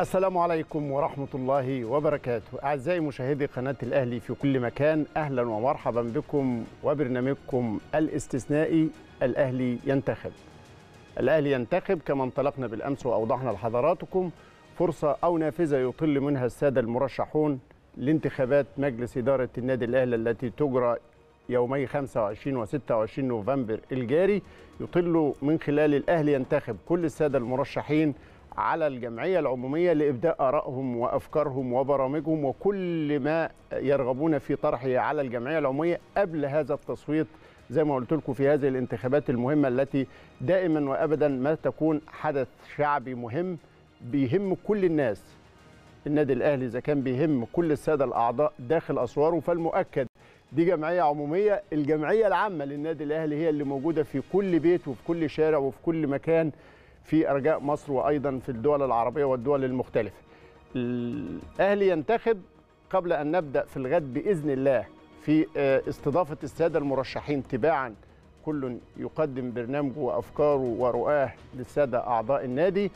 السلام عليكم ورحمة الله وبركاته أعزائي مشاهدي قناة الأهلي في كل مكان أهلا ومرحبا بكم وبرنامجكم الاستثنائي الأهلي ينتخب الأهلي ينتخب كما انطلقنا بالأمس وأوضحنا لحضراتكم فرصة أو نافذة يطل منها السادة المرشحون لانتخابات مجلس إدارة النادي الأهلي التي تجرى يومي 25 و 26 نوفمبر الجاري يطل من خلال الأهلي ينتخب كل السادة المرشحين على الجمعية العمومية لإبداء آرائهم وأفكارهم وبرامجهم وكل ما يرغبون في طرحه على الجمعية العمومية قبل هذا التصويت زي ما قلت لكم في هذه الانتخابات المهمة التي دائما وأبدا ما تكون حدث شعبي مهم بيهم كل الناس النادي الأهلي إذا كان بيهم كل السادة الأعضاء داخل أسواره فالمؤكد دي جمعية عمومية الجمعية العامة للنادي الأهلي هي اللي موجودة في كل بيت وفي كل شارع وفي كل مكان في ارجاء مصر وايضا في الدول العربيه والدول المختلفه. الاهلي ينتخب قبل ان نبدا في الغد باذن الله في آه، استضافه الساده المرشحين تباعا كل يقدم برنامجه وافكاره ورؤاه للساده اعضاء النادي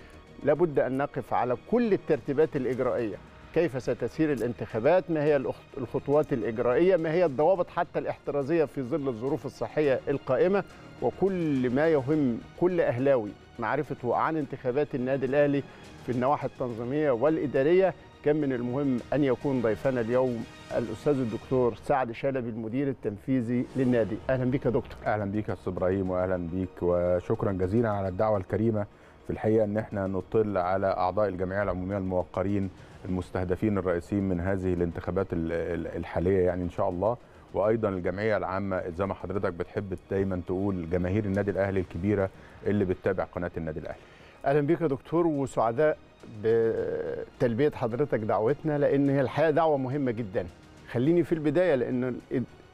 لابد ان نقف على كل الترتيبات الاجرائيه كيف ستسير الانتخابات ما هي الخطوات الاجرائيه ما هي الضوابط حتى الاحترازيه في ظل الظروف الصحيه القائمه وكل ما يهم كل أهلاوي معرفته عن انتخابات النادي الأهلي في النواحي التنظيمية والإدارية كان من المهم أن يكون ضيفنا اليوم الأستاذ الدكتور سعد شلبي المدير التنفيذي للنادي أهلا بك يا دكتور أهلا بك يا أستاذ إبراهيم وأهلا بك وشكرا جزيلا على الدعوة الكريمة في الحقيقة أن احنا نطل على أعضاء الجمعية العمومية الموقرين المستهدفين الرئيسيين من هذه الانتخابات الحالية يعني إن شاء الله وايضا الجمعيه العامه زي ما حضرتك بتحب دايما تقول جماهير النادي الاهلي الكبيره اللي بتتابع قناه النادي الاهلي. اهلا بيك يا دكتور وسعداء بتلبيه حضرتك دعوتنا لان هي الحقيقه دعوه مهمه جدا. خليني في البدايه لان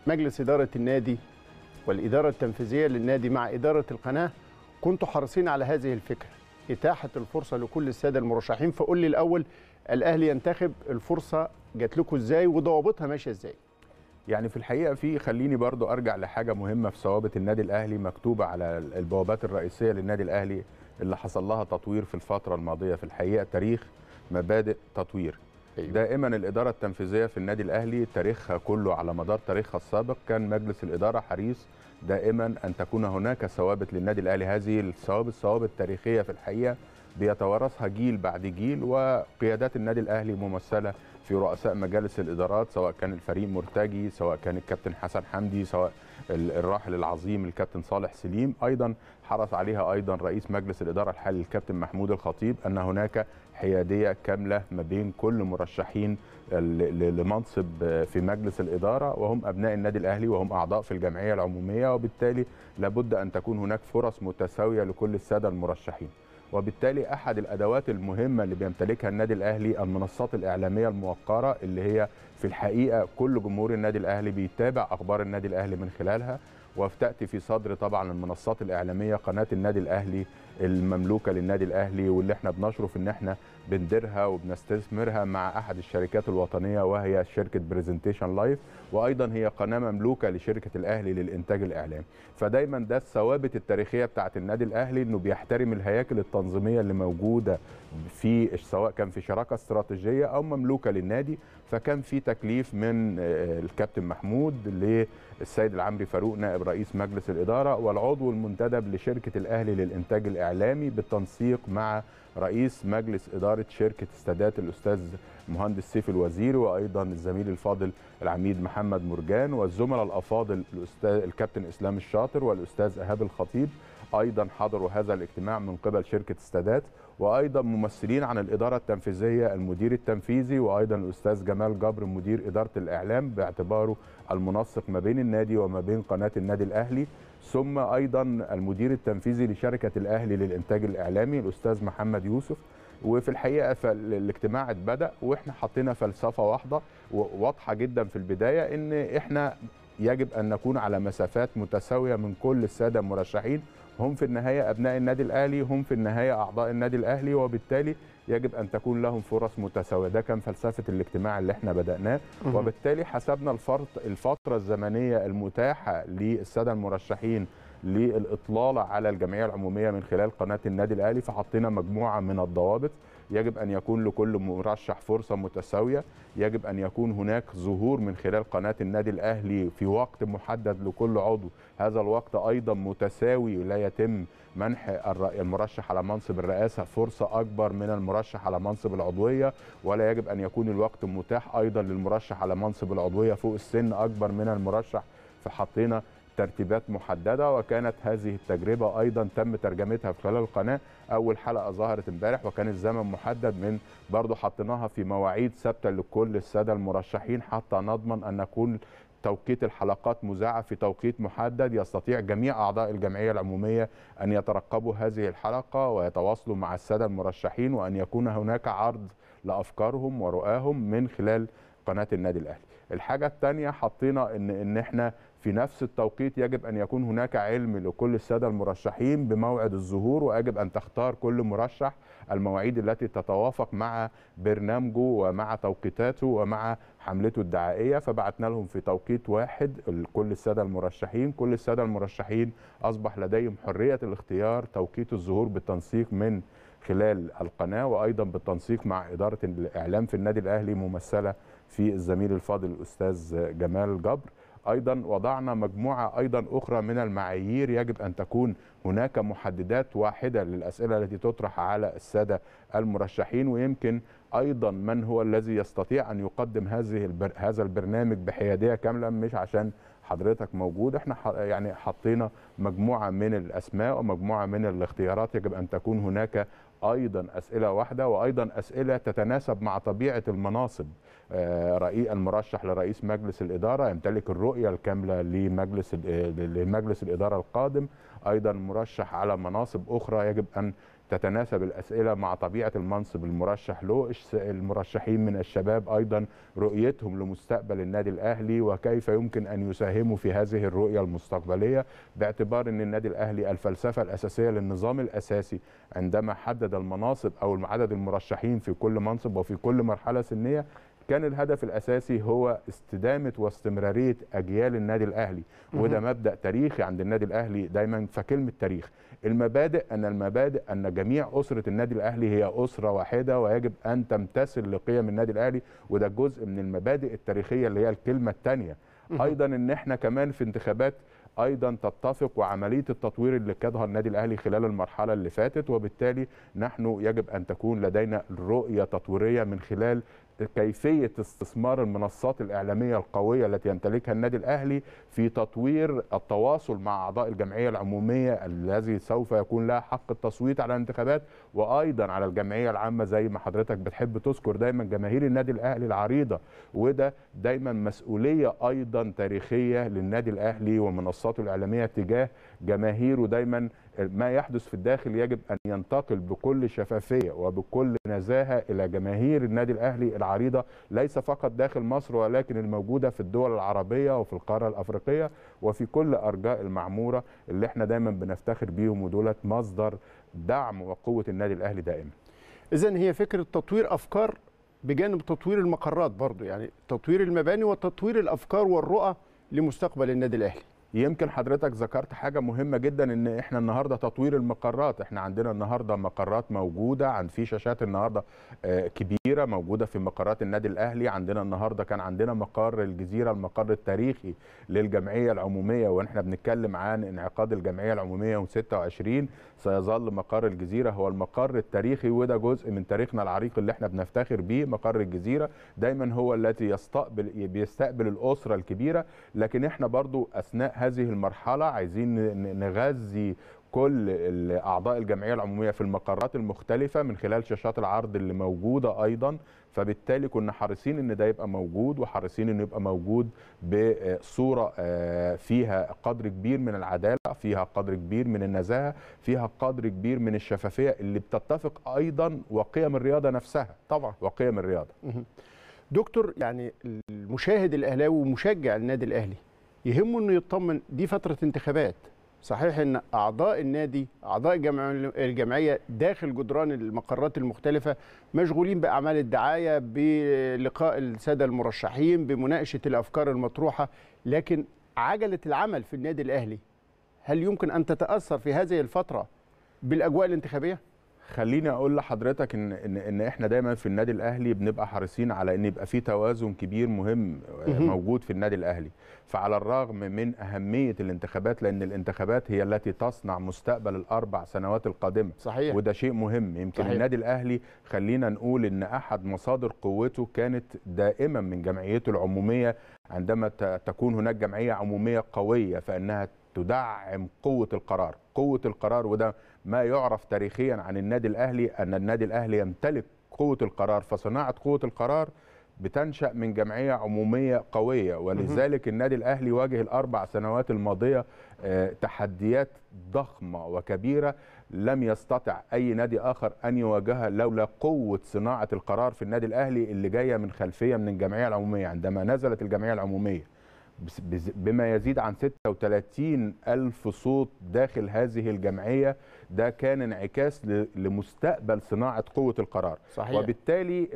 مجلس اداره النادي والاداره التنفيذيه للنادي مع اداره القناه كنتوا حريصين على هذه الفكره اتاحه الفرصه لكل الساده المرشحين فقول لي الاول الاهلي ينتخب الفرصه جات لكم ازاي وضوابطها ماشيه ازاي يعني في الحقيقه في خليني برضو ارجع لحاجه مهمه في ثوابت النادي الاهلي مكتوبه على البوابات الرئيسيه للنادي الاهلي اللي حصل لها تطوير في الفتره الماضيه في الحقيقه تاريخ مبادئ تطوير أيوة. دائما الاداره التنفيذيه في النادي الاهلي تاريخها كله على مدار تاريخها السابق كان مجلس الاداره حريص دائما ان تكون هناك ثوابت للنادي الاهلي هذه الثوابت ثوابت تاريخيه في الحقيقه بيتوارثها جيل بعد جيل وقيادات النادي الاهلي ممثله في رؤساء مجالس الادارات سواء كان الفريق مرتجي سواء كان الكابتن حسن حمدي سواء الراحل العظيم الكابتن صالح سليم ايضا حرص عليها ايضا رئيس مجلس الاداره الحالي الكابتن محمود الخطيب ان هناك حياديه كامله ما بين كل مرشحين لمنصب في مجلس الاداره وهم ابناء النادي الاهلي وهم اعضاء في الجمعيه العموميه وبالتالي لابد ان تكون هناك فرص متساويه لكل الساده المرشحين وبالتالي احد الادوات المهمه اللي بيمتلكها النادي الاهلي المنصات الاعلاميه الموقره اللي هي في الحقيقه كل جمهور النادي الاهلي بيتابع اخبار النادي الاهلي من خلالها وافتأتي في صدر طبعا المنصات الاعلاميه قناه النادي الاهلي المملوكه للنادي الاهلي واللي احنا بنشرف ان احنا بنديرها وبنستثمرها مع احد الشركات الوطنيه وهي شركه برزنتيشن لايف وايضا هي قناه مملوكه لشركه الاهلي للانتاج الاعلامي فدايما ده الثوابت التاريخيه بتاعت النادي الاهلي انه بيحترم الهياكل التنظيميه اللي موجوده في سواء كان في شراكه استراتيجيه او مملوكه للنادي فكان في تكليف من آه، الكابتن محمود ل السيد العمري فاروق نائب رئيس مجلس الإدارة والعضو المنتدب لشركة الأهلي للإنتاج الإعلامي بالتنسيق مع رئيس مجلس إدارة شركة السادات الأستاذ مهندس سيف الوزير وأيضا الزميل الفاضل العميد محمد مرجان والزملاء الأفاضل الأستاذ الكابتن إسلام الشاطر والأستاذ أهاب الخطيب أيضا حضروا هذا الاجتماع من قبل شركة السادات وأيضا ممثلين عن الإدارة التنفيذية المدير التنفيذي وأيضا الأستاذ جمال جبر مدير إدارة الإعلام باعتباره المنسق ما بين النادي وما بين قناه النادي الاهلي ثم ايضا المدير التنفيذي لشركه الاهلي للانتاج الاعلامي الاستاذ محمد يوسف وفي الحقيقه فالاجتماع بدا واحنا حطينا فلسفه واحده واضحه جدا في البدايه ان احنا يجب ان نكون على مسافات متساويه من كل الساده المرشحين هم في النهايه ابناء النادي الاهلي هم في النهايه اعضاء النادي الاهلي وبالتالي يجب ان تكون لهم فرص متساويه ده كان فلسفه الاجتماع اللي احنا بداناه وبالتالي حسبنا الفتره الزمنيه المتاحه للساده المرشحين للاطلال على الجمعيه العموميه من خلال قناه النادي الاهلي فحطينا مجموعه من الضوابط يجب ان يكون لكل مرشح فرصه متساويه يجب ان يكون هناك ظهور من خلال قناه النادي الاهلي في وقت محدد لكل عضو هذا الوقت ايضا متساوي لا يتم منح المرشح على منصب الرئاسه فرصه اكبر من المرشح على منصب العضويه ولا يجب ان يكون الوقت متاح ايضا للمرشح على منصب العضويه فوق السن اكبر من المرشح فحطينا ترتيبات محدده وكانت هذه التجربه ايضا تم ترجمتها في خلال القناه اول حلقه ظهرت امبارح وكان الزمن محدد من برضه حطيناها في مواعيد ثابته لكل الساده المرشحين حتى نضمن ان نكون توقيت الحلقات مذاعة في توقيت محدد يستطيع جميع أعضاء الجمعية العمومية أن يترقبوا هذه الحلقة ويتواصلوا مع السادة المرشحين وأن يكون هناك عرض لأفكارهم ورؤاهم من خلال قناة النادي الأهلي الحاجة الثانية حطينا إن, إن إحنا في نفس التوقيت يجب أن يكون هناك علم لكل السادة المرشحين بموعد الظهور ويجب أن تختار كل مرشح المواعيد التي تتوافق مع برنامجه ومع توقيتاته ومع حملته الدعائية فبعتنا لهم في توقيت واحد لكل السادة المرشحين كل السادة المرشحين أصبح لديهم حرية الاختيار توقيت الظهور بالتنسيق من خلال القناة وأيضا بالتنسيق مع إدارة الإعلام في النادي الأهلي ممثلة في الزميل الفاضل الأستاذ جمال جبر ايضا وضعنا مجموعه ايضا اخرى من المعايير يجب ان تكون هناك محددات واحده للاسئله التي تطرح على الساده المرشحين ويمكن ايضا من هو الذي يستطيع ان يقدم هذه البر... هذا البرنامج بحياديه كامله مش عشان حضرتك موجود احنا يعني حطينا مجموعه من الاسماء ومجموعه من الاختيارات يجب ان تكون هناك ايضا اسئله واحده وايضا اسئله تتناسب مع طبيعه المناصب آه، رئيس المرشح لرئيس مجلس الاداره يمتلك الرؤيه الكامله لمجلس آه، لمجلس الاداره القادم ايضا مرشح على مناصب اخرى يجب ان تتناسب الأسئلة مع طبيعة المنصب المرشح له المرشحين من الشباب أيضا رؤيتهم لمستقبل النادي الأهلي وكيف يمكن أن يساهموا في هذه الرؤية المستقبلية باعتبار أن النادي الأهلي الفلسفة الأساسية للنظام الأساسي عندما حدد المناصب أو عدد المرشحين في كل منصب وفي كل مرحلة سنية كان الهدف الاساسي هو استدامه واستمراريه اجيال النادي الاهلي وده مبدا تاريخي عند النادي الاهلي دايما فكلمه تاريخ المبادئ ان المبادئ ان جميع اسره النادي الاهلي هي اسره واحده ويجب ان تمتثل لقيم النادي الاهلي وده جزء من المبادئ التاريخيه اللي هي الكلمه الثانيه ايضا ان احنا كمان في انتخابات ايضا تتفق وعمليه التطوير اللي قادها النادي الاهلي خلال المرحله اللي فاتت وبالتالي نحن يجب ان تكون لدينا رؤيه تطويريه من خلال كيفيه استثمار المنصات الاعلاميه القويه التي يمتلكها النادي الاهلي في تطوير التواصل مع اعضاء الجمعيه العموميه الذي سوف يكون لها حق التصويت على الانتخابات وايضا على الجمعيه العامه زي ما حضرتك بتحب تذكر دايما جماهير النادي الاهلي العريضه وده دايما مسؤوليه ايضا تاريخيه للنادي الاهلي ومنصاته الاعلاميه تجاه جماهيره دايما ما يحدث في الداخل يجب ان ينتقل بكل شفافيه وبكل نزاهه الى جماهير النادي الاهلي العريضه ليس فقط داخل مصر ولكن الموجوده في الدول العربيه وفي القاره الافريقيه وفي كل ارجاء المعموره اللي احنا دايما بنفتخر بيهم ودولت مصدر دعم وقوه النادي الاهلي دائما اذا هي فكره تطوير افكار بجانب تطوير المقرات برضو يعني تطوير المباني وتطوير الافكار والرؤى لمستقبل النادي الاهلي يمكن حضرتك ذكرت حاجه مهمه جدا ان احنا النهارده تطوير المقرات احنا عندنا النهارده مقرات موجوده عند في شاشات النهارده آه، كبيره موجوده في مقرات النادي الاهلي عندنا النهارده كان عندنا مقر الجزيره المقر التاريخي للجمعيه العموميه واحنا بنتكلم عن انعقاد الجمعيه العموميه و26 سيظل مقر الجزيره هو المقر التاريخي وده جزء من تاريخنا العريق اللي احنا بنفتخر بيه مقر الجزيره دايما هو الذي يستقبل بيستقبل الاسره الكبيره لكن احنا برضو اثناء هذه المرحله عايزين نغذي كل اعضاء الجمعيه العموميه في المقرات المختلفه من خلال شاشات العرض اللي موجوده ايضا فبالتالي كنا حريصين ان ده يبقى موجود وحريصين انه يبقى موجود بصوره آه، فيها قدر كبير من العداله فيها قدر كبير من النزاهه فيها قدر كبير من الشفافيه اللي بتتفق ايضا وقيم الرياضه نفسها طبعا وقيم الرياضه دكتور يعني المشاهد الاهلاوي ومشجع النادي الاهلي يهمه انه يطمن دي فتره انتخابات صحيح ان اعضاء النادي اعضاء الجمعيه داخل جدران المقرات المختلفه مشغولين باعمال الدعايه بلقاء الساده المرشحين بمناقشه الافكار المطروحه لكن عجله العمل في النادي الاهلي هل يمكن ان تتاثر في هذه الفتره بالاجواء الانتخابيه خليني اقول لحضرتك ان ان, إن احنا دايما في النادي الاهلي بنبقى حريصين على ان يبقى في توازن كبير مهم موجود في النادي الاهلي فعلى الرغم من اهميه الانتخابات لان الانتخابات هي التي تصنع مستقبل الاربع سنوات القادمه صحيح وده شيء مهم يمكن صحيح. النادي الاهلي خلينا نقول ان احد مصادر قوته كانت دائما من جمعيته العموميه عندما تكون هناك جمعيه عموميه قويه فانها تدعم قوه القرار قوه القرار وده ما يعرف تاريخيا عن النادي الاهلي ان النادي الاهلي يمتلك قوه القرار فصناعه قوه القرار بتنشا من جمعيه عموميه قويه ولذلك النادي الاهلي واجه الاربع سنوات الماضيه آه، تحديات ضخمه وكبيره لم يستطع اي نادي اخر ان يواجهها لولا قوه صناعه القرار في النادي الاهلي اللي جايه من خلفيه من الجمعيه العموميه عندما نزلت الجمعيه العموميه بما يزيد عن 36 ألف صوت داخل هذه الجمعية ده كان انعكاس لمستقبل صناعه قوه القرار صحيح. وبالتالي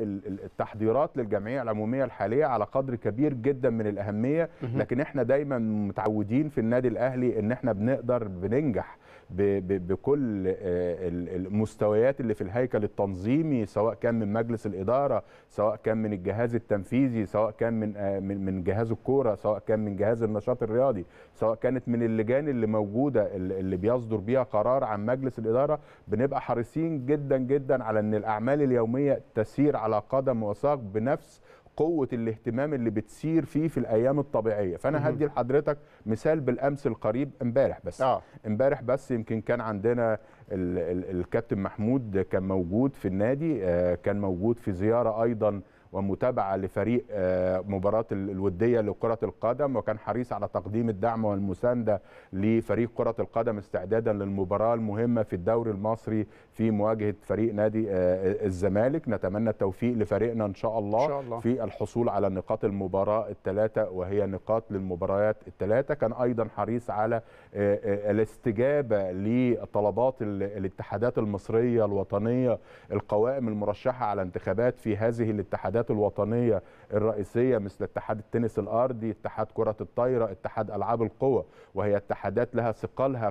التحضيرات للجمعيه العموميه الحاليه على قدر كبير جدا من الاهميه لكن احنا دايما متعودين في النادي الاهلي ان احنا بنقدر بننجح بكل آه، المستويات اللي في الهيكل التنظيمي سواء كان من مجلس الاداره سواء كان من الجهاز التنفيذي سواء كان من آه، من جهاز الكوره سواء كان من جهاز النشاط الرياضي سواء كانت من اللجان اللي موجوده اللي بيصدر بيها قرار عن مجلس الاداره بنبقى حريصين جدا جدا على ان الاعمال اليوميه تسير على قدم وساق بنفس قوه الاهتمام اللي بتسير فيه في الايام الطبيعيه فانا هدي لحضرتك مثال بالامس القريب امبارح بس آه. امبارح بس يمكن كان عندنا الكابتن محمود كان موجود في النادي آه، كان موجود في زياره ايضا ومتابعه لفريق آه، مباراه الوديه لكره القدم وكان حريص على تقديم الدعم والمسانده لفريق كره القدم استعدادا للمباراه المهمه في الدوري المصري في مواجهه فريق نادي آه، الزمالك نتمنى التوفيق لفريقنا ان شاء الله, إن شاء الله. في الحصول على نقاط المباراه الثلاثه وهي نقاط للمباريات الثلاثه كان ايضا حريص على آه، الاستجابه لطلبات الاتحادات المصريه الوطنيه القوائم المرشحه على انتخابات في هذه الاتحادات العادات الوطنيه الرئيسيه مثل اتحاد التنس الارضي اتحاد كره الطايره اتحاد العاب القوى وهي اتحادات لها ثقلها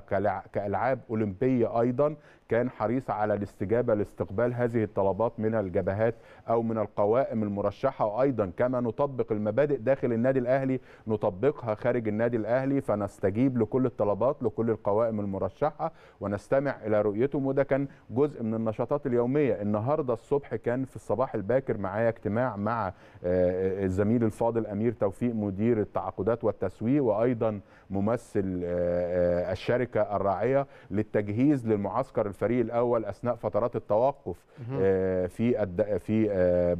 كالعاب اولمبيه ايضا كان حريص على الاستجابه لاستقبال هذه الطلبات من الجبهات او من القوائم المرشحه وايضا كما نطبق المبادئ داخل النادي الاهلي نطبقها خارج النادي الاهلي فنستجيب لكل الطلبات لكل القوائم المرشحه ونستمع الى رؤيتهم وده كان جزء من النشاطات اليوميه النهارده الصبح كان في الصباح الباكر معايا اجتماع مع آه آه، الزميل الفاضل امير توفيق مدير التعاقدات والتسويق وايضا ممثل آه، آه، الشركه الراعيه للتجهيز للمعسكر الفريق الاول اثناء فترات التوقف في في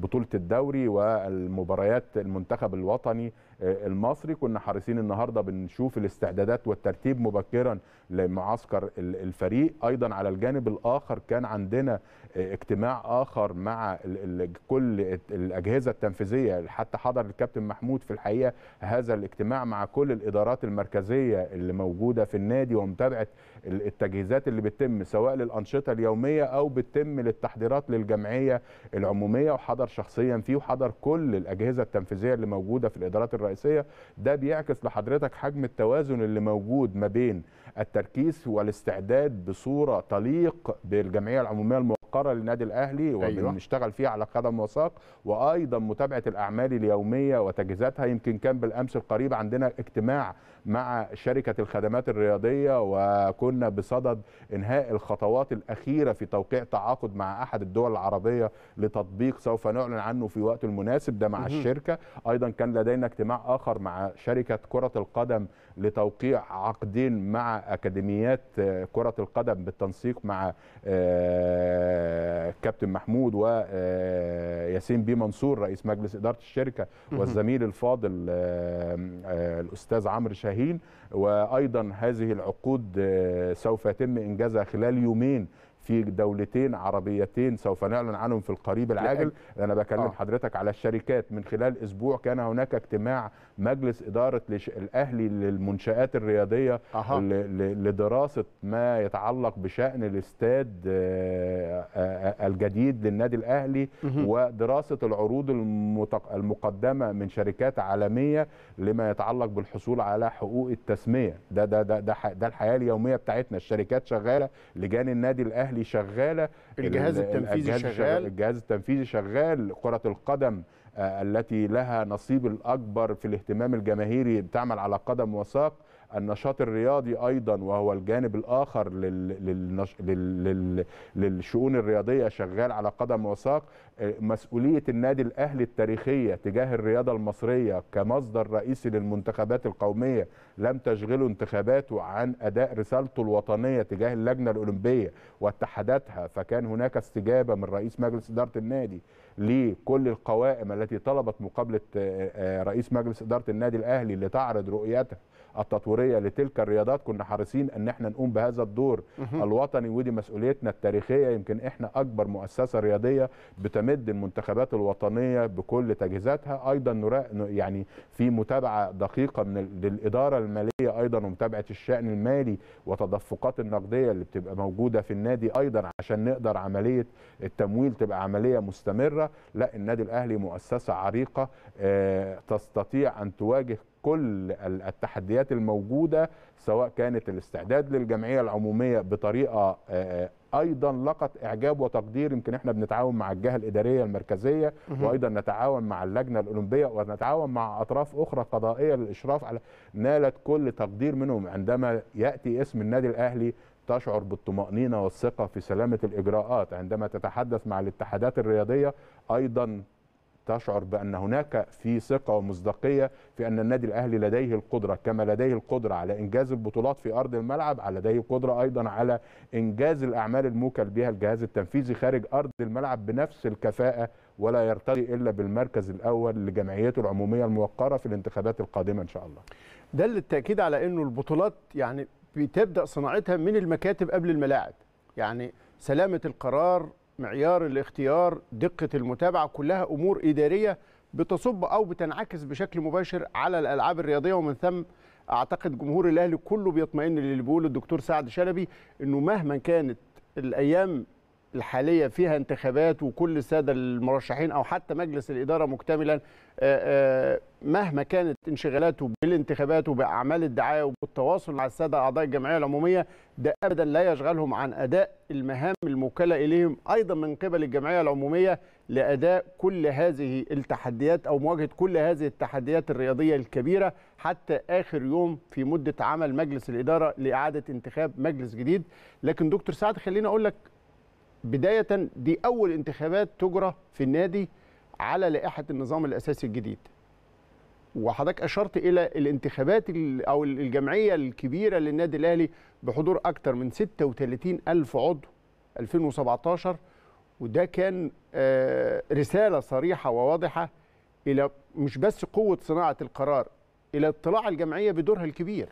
بطوله الدوري والمباريات المنتخب الوطني المصري كنا حريصين النهارده بنشوف الاستعدادات والترتيب مبكرا لمعسكر الفريق ايضا على الجانب الاخر كان عندنا اجتماع اخر مع كل الاجهزه التنفيذيه حتى حضر الكابتن محمود في الحقيقه هذا الاجتماع مع كل الادارات المركزيه اللي موجوده في النادي ومتابعه التجهيزات اللي بتتم سواء للانشطه اليوميه او بتتم للتحضيرات للجمعيه العموميه وحضر شخصيا فيه وحضر كل الاجهزه التنفيذيه اللي موجوده في الادارات الرئيسيه الرئيسيه ده بيعكس لحضرتك حجم التوازن اللي موجود ما بين التركيز والاستعداد بصوره تليق بالجمعيه العموميه الموقره للنادي الاهلي أيوة. وبنشتغل بنشتغل فيها على قدم وساق وايضا متابعه الاعمال اليوميه وتجهيزاتها يمكن كان بالامس القريب عندنا اجتماع مع شركة الخدمات الرياضية وكنا بصدد إنهاء الخطوات الأخيرة في توقيع تعاقد مع أحد الدول العربية لتطبيق سوف نعلن عنه في وقت المناسب ده مع الشركة أيضا كان لدينا اجتماع آخر مع شركة كرة القدم لتوقيع عقدين مع أكاديميات كرة القدم بالتنسيق مع آه، كابتن محمود وياسين آه، بي منصور رئيس مجلس إدارة الشركة والزميل الفاضل آه، الأستاذ عمرو شاهين الملاهين وايضا هذه العقود آه، سوف يتم انجازها خلال يومين في دولتين عربيتين سوف نعلن عنهم في القريب العاجل انا بكلم آه. حضرتك على الشركات من خلال اسبوع كان هناك اجتماع مجلس اداره لش... الاهلي للمنشات الرياضيه آه. ل... لدراسه ما يتعلق بشان الاستاد آه، آه، آه، الجديد للنادي الاهلي ودراسه العروض المتق... المقدمه من شركات عالميه لما يتعلق بالحصول على حقوق التسميه ده ده ده ده, ده الحياه اليوميه بتاعتنا الشركات شغاله لجان النادي الاهلي الاهلي شغاله الجهاز التنفيذي شغال الجهاز التنفيذي شغال كره القدم آه، التي لها نصيب الاكبر في الاهتمام الجماهيري بتعمل على قدم وساق النشاط الرياضي ايضا وهو الجانب الاخر للشؤون الرياضيه شغال على قدم وساق آه، مسؤوليه النادي الاهلي التاريخيه تجاه الرياضه المصريه كمصدر رئيسي للمنتخبات القوميه لم تشغله انتخاباته عن اداء رسالته الوطنيه تجاه اللجنه الاولمبيه واتحاداتها فكان هناك استجابه من رئيس مجلس اداره النادي لكل القوائم التي طلبت مقابله آه، آه، رئيس مجلس اداره النادي الاهلي لتعرض رؤيتها التطويريه لتلك الرياضات كنا حريصين ان احنا نقوم بهذا الدور الوطني ودي مسؤوليتنا التاريخيه يمكن احنا اكبر مؤسسه رياضيه بتمد المنتخبات الوطنيه بكل تجهيزاتها ايضا يعني في متابعه دقيقه من للاداره الماليه ايضا ومتابعه الشان المالي وتدفقات النقديه اللي بتبقى موجوده في النادي ايضا عشان نقدر عمليه التمويل تبقى عمليه مستمره لا النادي الاهلي مؤسسه عريقه آه، تستطيع ان تواجه كل التحديات الموجودة سواء كانت الاستعداد للجمعية العمومية بطريقة آه، آه، ايضا لقت اعجاب وتقدير يمكن احنا بنتعاون مع الجهه الاداريه المركزيه وايضا نتعاون مع اللجنه الاولمبيه ونتعاون مع اطراف اخرى قضائيه للاشراف على نالت كل تقدير منهم عندما ياتي اسم النادي الاهلي تشعر بالطمأنينة والثقة في سلامة الإجراءات عندما تتحدث مع الاتحادات الرياضية أيضا تشعر بأن هناك في ثقة ومصداقية في أن النادي الأهلي لديه القدرة كما لديه القدرة على إنجاز البطولات في أرض الملعب على لديه القدرة أيضا على إنجاز الأعمال الموكل بها الجهاز التنفيذي خارج أرض الملعب بنفس الكفاءة ولا يرتقي إلا بالمركز الأول لجمعيته العمومية الموقرة في الانتخابات القادمة إن شاء الله ده للتأكيد على أنه البطولات يعني بتبدأ صناعتها من المكاتب قبل الملاعب يعني سلامة القرار معيار الاختيار دقه المتابعه كلها امور اداريه بتصب او بتنعكس بشكل مباشر على الالعاب الرياضيه ومن ثم اعتقد جمهور الاهلي كله بيطمئن للي بيقوله الدكتور سعد شلبي انه مهما كانت الايام الحاليه فيها انتخابات وكل الساده المرشحين او حتى مجلس الاداره مكتملا آه، آه، مهما كانت انشغالاته بالانتخابات وباعمال الدعايه وبالتواصل مع الساده اعضاء الجمعيه العموميه ده ابدا لا يشغلهم عن اداء المهام الموكله اليهم ايضا من قبل الجمعيه العموميه لاداء كل هذه التحديات او مواجهه كل هذه التحديات الرياضيه الكبيره حتى اخر يوم في مده عمل مجلس الاداره لاعاده انتخاب مجلس جديد لكن دكتور سعد خليني اقول لك بداية دي أول انتخابات تجرى في النادي على لائحة النظام الأساسي الجديد وحضرتك أشرت إلى الانتخابات أو الجمعية الكبيرة للنادي الأهلي بحضور أكثر من 36 ألف عضو 2017 وده كان آه، رسالة صريحة وواضحة إلى مش بس قوة صناعة القرار إلى اطلاع الجمعية بدورها الكبير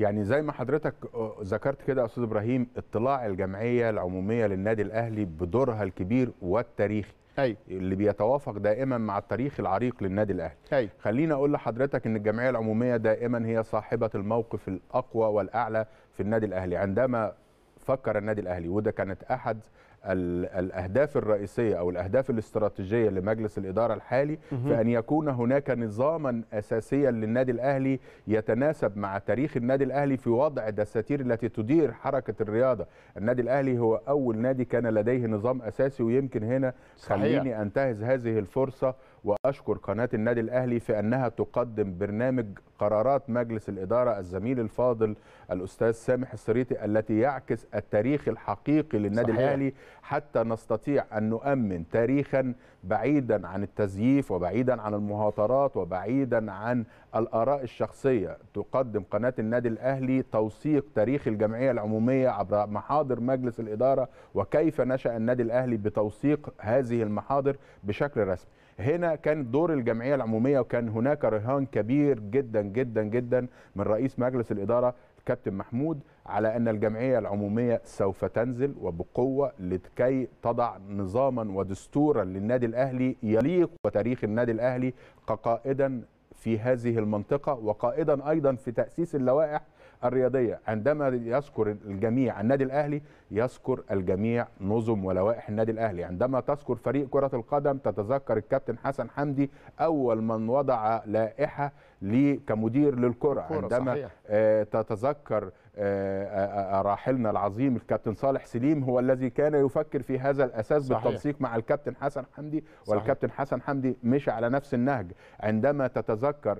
يعني زي ما حضرتك آه، ذكرت كده استاذ ابراهيم اطلاع الجمعيه العموميه للنادي الاهلي بدورها الكبير والتاريخي أي. أيوة. اللي بيتوافق دائما مع التاريخ العريق للنادي الاهلي أي. أيوة. خليني اقول لحضرتك ان الجمعيه العموميه دائما هي صاحبه الموقف الاقوى والاعلى في النادي الاهلي عندما فكر النادي الاهلي وده كانت احد الأهداف الرئيسية أو الأهداف الاستراتيجية لمجلس الإدارة الحالي في أن يكون هناك نظاما أساسيا للنادي الأهلي يتناسب مع تاريخ النادي الأهلي في وضع دساتير التي تدير حركة الرياضة النادي الأهلي هو أول نادي كان لديه نظام أساسي ويمكن هنا صحيح. خليني أنتهز هذه الفرصة وأشكر قناة النادي الأهلي في أنها تقدم برنامج قرارات مجلس الإدارة الزميل الفاضل الأستاذ سامح السريتي التي يعكس التاريخ الحقيقي للنادي صحيح. الأهلي حتى نستطيع أن نؤمن تاريخا بعيدا عن التزييف وبعيدا عن المهاترات وبعيدا عن الآراء الشخصية تقدم قناة النادي الأهلي توثيق تاريخ الجمعية العمومية عبر محاضر مجلس الإدارة وكيف نشأ النادي الأهلي بتوثيق هذه المحاضر بشكل رسمي هنا كان دور الجمعيه العموميه وكان هناك رهان كبير جدا جدا جدا من رئيس مجلس الاداره الكابتن محمود على ان الجمعيه العموميه سوف تنزل وبقوه لكي تضع نظاما ودستورا للنادي الاهلي يليق وتاريخ النادي الاهلي كقائدا في هذه المنطقه وقائدا ايضا في تاسيس اللوائح الرياضيه عندما يذكر الجميع النادي الاهلي يذكر الجميع نظم ولوائح النادي الاهلي عندما تذكر فريق كره القدم تتذكر الكابتن حسن حمدي اول من وضع لائحه لي كمدير للكره عندما صحيح. آه، تتذكر آه، آه، آه، راحلنا العظيم الكابتن صالح سليم هو الذي كان يفكر في هذا الاساس صحيح. بالتنسيق مع الكابتن حسن حمدي والكابتن حسن حمدي مشى على نفس النهج عندما تتذكر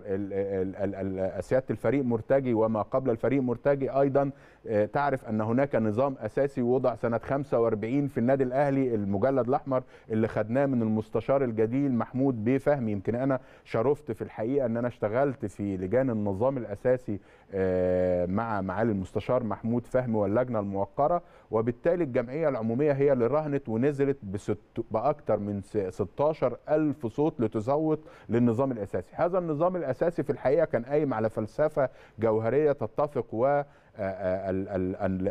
سياده الفريق مرتجي وما قبل الفريق مرتجي ايضا آه، تعرف ان هناك نظام اساسي وضع سنه 45 في النادي الاهلي المجلد الاحمر اللي خدناه من المستشار الجديد محمود بيه فهمي يمكن انا شرفت في الحقيقه ان انا اشتغلت في لجان النظام الاساسي آه، مع معالي المستشار محمود فهمي واللجنه الموقره وبالتالي الجمعيه العموميه هي اللي رهنت ونزلت بست باكثر من 16 ألف صوت لتصوت للنظام الاساسي هذا النظام الاساسي في الحقيقه كان قايم على فلسفه جوهريه تتفق و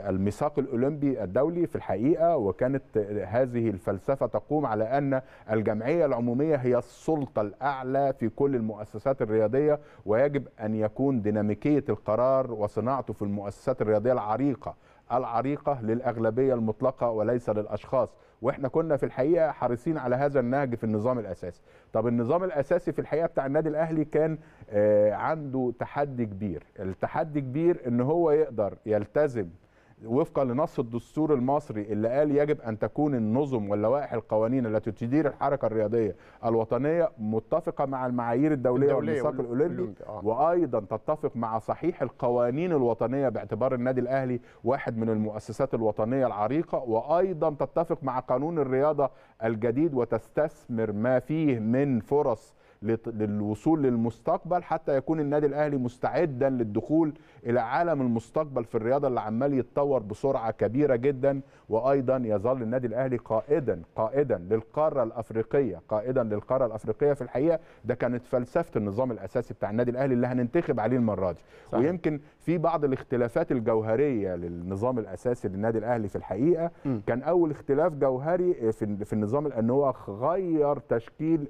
الميثاق الاولمبي الدولي في الحقيقه وكانت هذه الفلسفه تقوم على ان الجمعيه العموميه هي السلطه الاعلى في كل المؤسسات الرياضيه ويجب ان يكون ديناميكيه القرار وصناعته في المؤسسات الرياضيه العريقه العريقه للاغلبيه المطلقه وليس للاشخاص واحنا كنا في الحقيقه حريصين على هذا النهج في النظام الاساسي طب النظام الاساسي في الحقيقه بتاع النادي الاهلي كان آه، عنده تحدي كبير التحدي كبير ان هو يقدر يلتزم وفقا لنص الدستور المصري اللي قال يجب ان تكون النظم واللوائح القوانين التي تدير الحركه الرياضيه الوطنيه متفقه مع المعايير الدوليه, الدولية والميثاق الاولمبي آه. وايضا تتفق مع صحيح القوانين الوطنيه باعتبار النادي الاهلي واحد من المؤسسات الوطنيه العريقه وايضا تتفق مع قانون الرياضه الجديد وتستثمر ما فيه من فرص للوصول للمستقبل حتى يكون النادي الاهلي مستعدا للدخول الى عالم المستقبل في الرياضه اللي عمال يتطور بسرعه كبيره جدا وايضا يظل النادي الاهلي قائدا قائدا للقاره الافريقيه قائدا للقاره الافريقيه في الحقيقه ده كانت فلسفه النظام الاساسي بتاع النادي الاهلي اللي هننتخب عليه المره دي صحيح. ويمكن في بعض الاختلافات الجوهريه للنظام الاساسي للنادي الاهلي في الحقيقه م. كان اول اختلاف جوهري في النظام ان هو غير تشكيل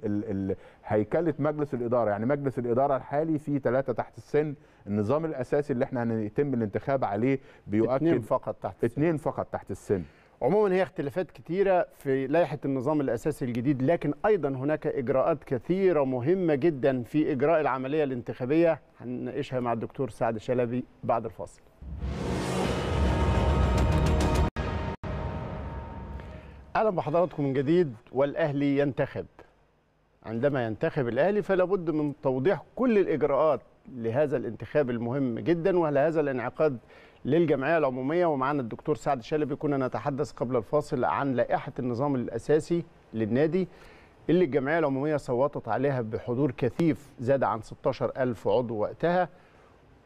هيكل وكاله مجلس الاداره يعني مجلس الاداره الحالي فيه ثلاثه تحت السن النظام الاساسي اللي احنا هنتم الانتخاب عليه بيؤكد اثنين فقط تحت السن اثنين فقط تحت السن عموما هي اختلافات كثيره في لائحة النظام الأساسي الجديد لكن أيضا هناك إجراءات كثيرة مهمة جدا في إجراء العملية الانتخابية هنناقشها مع الدكتور سعد شلبي بعد الفاصل أهلا بحضراتكم من جديد والأهلي ينتخب عندما ينتخب الاهلي فلا بد من توضيح كل الاجراءات لهذا الانتخاب المهم جدا ولهذا الانعقاد للجمعيه العموميه ومعنا الدكتور سعد شلبي كنا نتحدث قبل الفاصل عن لائحه النظام الاساسي للنادي اللي الجمعيه العموميه صوتت عليها بحضور كثيف زاد عن 16000 عضو وقتها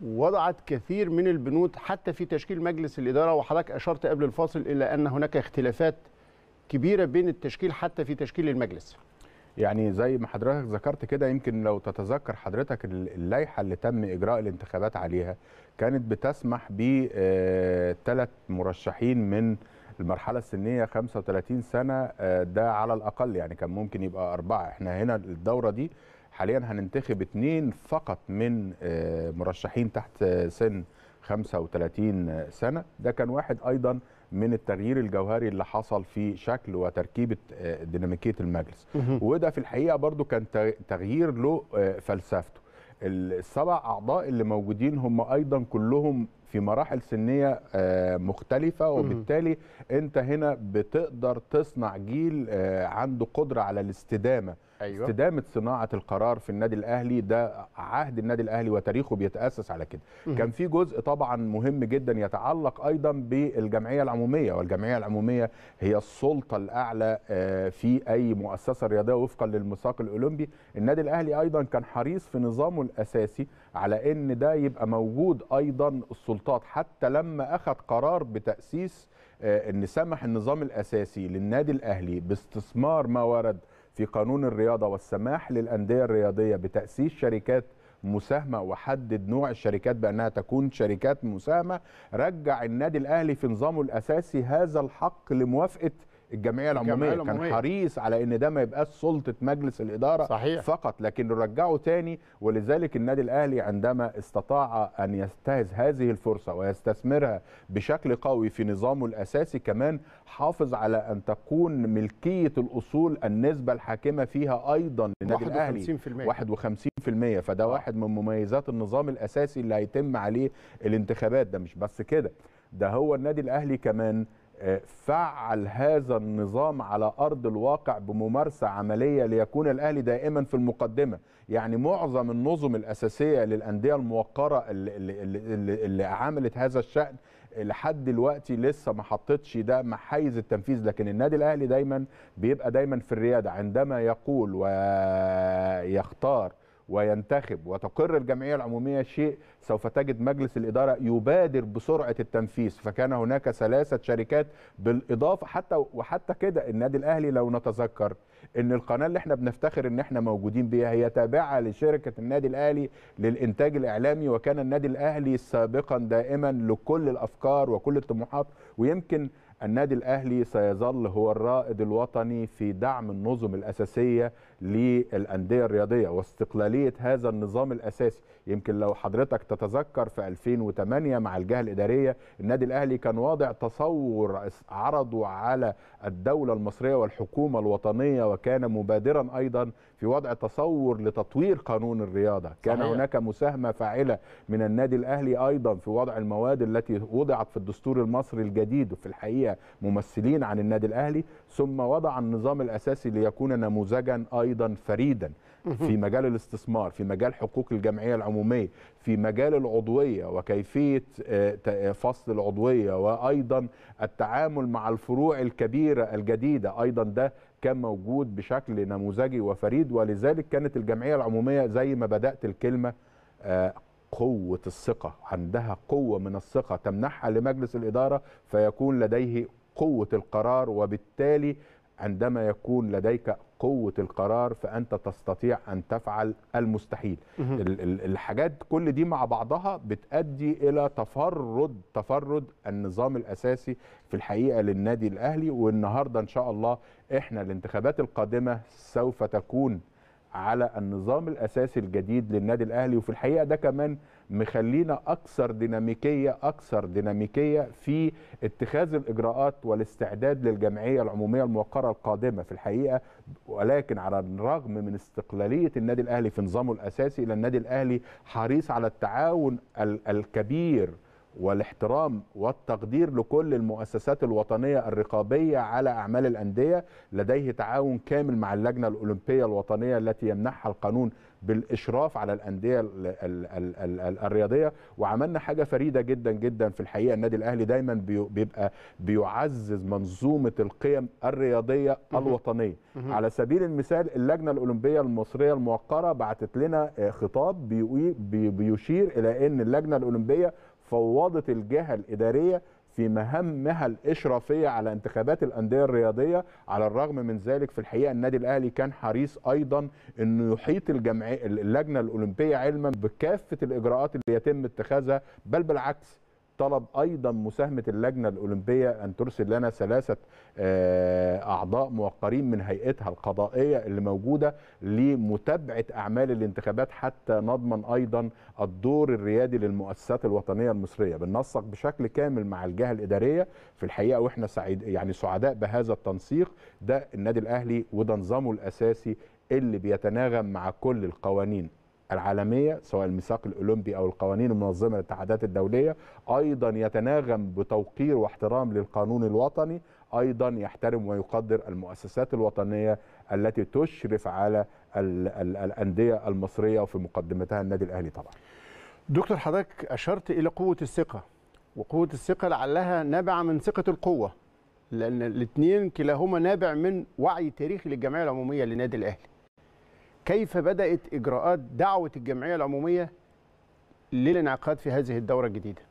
وضعت كثير من البنود حتى في تشكيل مجلس الاداره وحضرتك اشرت قبل الفاصل الى ان هناك اختلافات كبيره بين التشكيل حتى في تشكيل المجلس يعني زي ما حضرتك ذكرت كده يمكن لو تتذكر حضرتك اللائحه اللي تم اجراء الانتخابات عليها كانت بتسمح ثلاث آه، مرشحين من المرحله السنيه 35 سنه آه، ده على الاقل يعني كان ممكن يبقى اربعه احنا هنا الدوره دي حاليا هننتخب اثنين فقط من آه، مرشحين تحت سن 35 سنه ده كان واحد ايضا من التغيير الجوهري اللي حصل في شكل وتركيبه آه، ديناميكيه المجلس وده في الحقيقه برضو كان تغيير له آه، فلسفته السبع اعضاء اللي موجودين هم ايضا كلهم في مراحل سنيه آه، مختلفه وبالتالي انت هنا بتقدر تصنع جيل عنده قدره على الاستدامه أيوة. استدامه صناعه القرار في النادي الاهلي ده عهد النادي الاهلي وتاريخه بيتاسس على كده م. كان في جزء طبعا مهم جدا يتعلق ايضا بالجمعيه العموميه والجمعيه العموميه هي السلطه الاعلى آه، في اي مؤسسه رياضيه وفقا للميثاق الاولمبي النادي الاهلي ايضا كان حريص في نظامه الاساسي على ان ده يبقى موجود ايضا السلطات حتى لما اخذ قرار بتاسيس آه، ان سمح النظام الاساسي للنادي الاهلي باستثمار ما ورد في قانون الرياضة والسماح للأندية الرياضية بتأسيس شركات مساهمه وحدد نوع الشركات بانها تكون شركات مساهمه رجع النادي الاهلي في نظامه الاساسي هذا الحق لموافقه الجمعيه العموميه كان حريص على ان ده ما يبقاش سلطه مجلس الاداره صحيح. فقط لكن رجعه تاني ولذلك النادي الاهلي عندما استطاع ان يستهز هذه الفرصه ويستثمرها بشكل قوي في نظامه الاساسي كمان حافظ على ان تكون ملكيه الاصول النسبه الحاكمه فيها ايضا للنادي الاهلي 51% فده آه. واحد من مميزات النظام الاساسي اللي هيتم عليه الانتخابات ده مش بس كده ده هو النادي الاهلي كمان فعل هذا النظام على ارض الواقع بممارسه عمليه ليكون الاهلي دائما في المقدمه، يعني معظم النظم الاساسيه للانديه الموقره اللي, اللي, اللي عملت هذا الشان لحد دلوقتي لسه ما حطتش ده محيز التنفيذ لكن النادي الاهلي دايما بيبقى دايما في الرياده عندما يقول ويختار وينتخب وتقر الجمعيه العموميه شيء سوف تجد مجلس الاداره يبادر بسرعه التنفيذ فكان هناك ثلاثه شركات بالاضافه حتى وحتى كده النادي الاهلي لو نتذكر ان القناه اللي احنا بنفتخر ان احنا موجودين بيها هي تابعه لشركه النادي الاهلي للانتاج الاعلامي وكان النادي الاهلي سابقا دائما لكل الافكار وكل الطموحات ويمكن النادي الاهلي سيظل هو الرائد الوطني في دعم النظم الاساسيه للأندية الرياضية واستقلالية هذا النظام الأساسي يمكن لو حضرتك تتذكر في 2008 مع الجهة الإدارية النادي الأهلي كان واضع تصور عرضه على الدولة المصرية والحكومة الوطنية وكان مبادرا أيضا في وضع تصور لتطوير قانون الرياضة كان صحيح. هناك مساهمة فاعلة من النادي الأهلي أيضا في وضع المواد التي وضعت في الدستور المصري الجديد وفي الحقيقة ممثلين عن النادي الأهلي ثم وضع النظام الأساسي ليكون نموذجا أيضا ايضا فريدا في مجال الاستثمار في مجال حقوق الجمعيه العموميه في مجال العضويه وكيفيه آه، آه، فصل العضويه وايضا التعامل مع الفروع الكبيره الجديده ايضا ده كان موجود بشكل نموذجي وفريد ولذلك كانت الجمعيه العموميه زي ما بدات الكلمه آه، قوة الثقة عندها قوة من الثقة تمنحها لمجلس الإدارة فيكون لديه قوة القرار وبالتالي عندما يكون لديك قوة القرار فأنت تستطيع أن تفعل المستحيل الحاجات كل دي مع بعضها بتؤدي إلى تفرد تفرد النظام الأساسي في الحقيقة للنادي الأهلي والنهاردة إن شاء الله إحنا الانتخابات القادمة سوف تكون على النظام الاساسي الجديد للنادي الاهلي وفي الحقيقه ده كمان مخلينا اكثر ديناميكيه اكثر ديناميكيه في اتخاذ الاجراءات والاستعداد للجمعيه العموميه الموقره القادمه في الحقيقه ولكن على الرغم من استقلاليه النادي الاهلي في نظامه الاساسي الى النادي الاهلي حريص على التعاون الكبير والاحترام والتقدير لكل المؤسسات الوطنية الرقابية على أعمال الأندية لديه تعاون كامل مع اللجنة الأولمبية الوطنية التي يمنحها القانون بالإشراف على الأندية الرياضية وعملنا حاجة فريدة جدا جدا في الحقيقة النادي الأهلي دايما بيبقى بيعزز منظومة القيم الرياضية الوطنية على سبيل المثال اللجنة الأولمبية المصرية الموقرة بعتت لنا آه، خطاب بيشير إلى أن اللجنة الأولمبية فوضت الجهه الاداريه في مهامها الاشرافيه على انتخابات الانديه الرياضيه على الرغم من ذلك في الحقيقه النادي الاهلي كان حريص ايضا انه يحيط الجمعيه اللجنه الاولمبيه علما بكافه الاجراءات اللي يتم اتخاذها بل بالعكس طلب ايضا مساهمه اللجنه الاولمبيه ان ترسل لنا ثلاثه آه، اعضاء موقرين من هيئتها القضائيه اللي موجوده لمتابعه اعمال الانتخابات حتى نضمن ايضا الدور الريادي للمؤسسات الوطنيه المصريه بننسق بشكل كامل مع الجهه الاداريه في الحقيقه واحنا سعيد يعني سعداء بهذا التنسيق ده النادي الاهلي وده نظامه الاساسي اللي بيتناغم مع كل القوانين العالمية سواء الميثاق الأولمبي أو القوانين المنظمة للاتحادات الدولية أيضا يتناغم بتوقير واحترام للقانون الوطني أيضا يحترم ويقدر المؤسسات الوطنية التي تشرف على الأندية المصرية وفي مقدمتها النادي الأهلي طبعا دكتور حضرتك أشرت إلى قوة الثقة وقوة الثقة لعلها نابعة من ثقة القوة لأن الاثنين كلاهما نابع من وعي تاريخي للجمعية العمومية للنادي الأهلي كيف بدأت إجراءات دعوة الجمعية العمومية للانعقاد في هذه الدورة الجديدة؟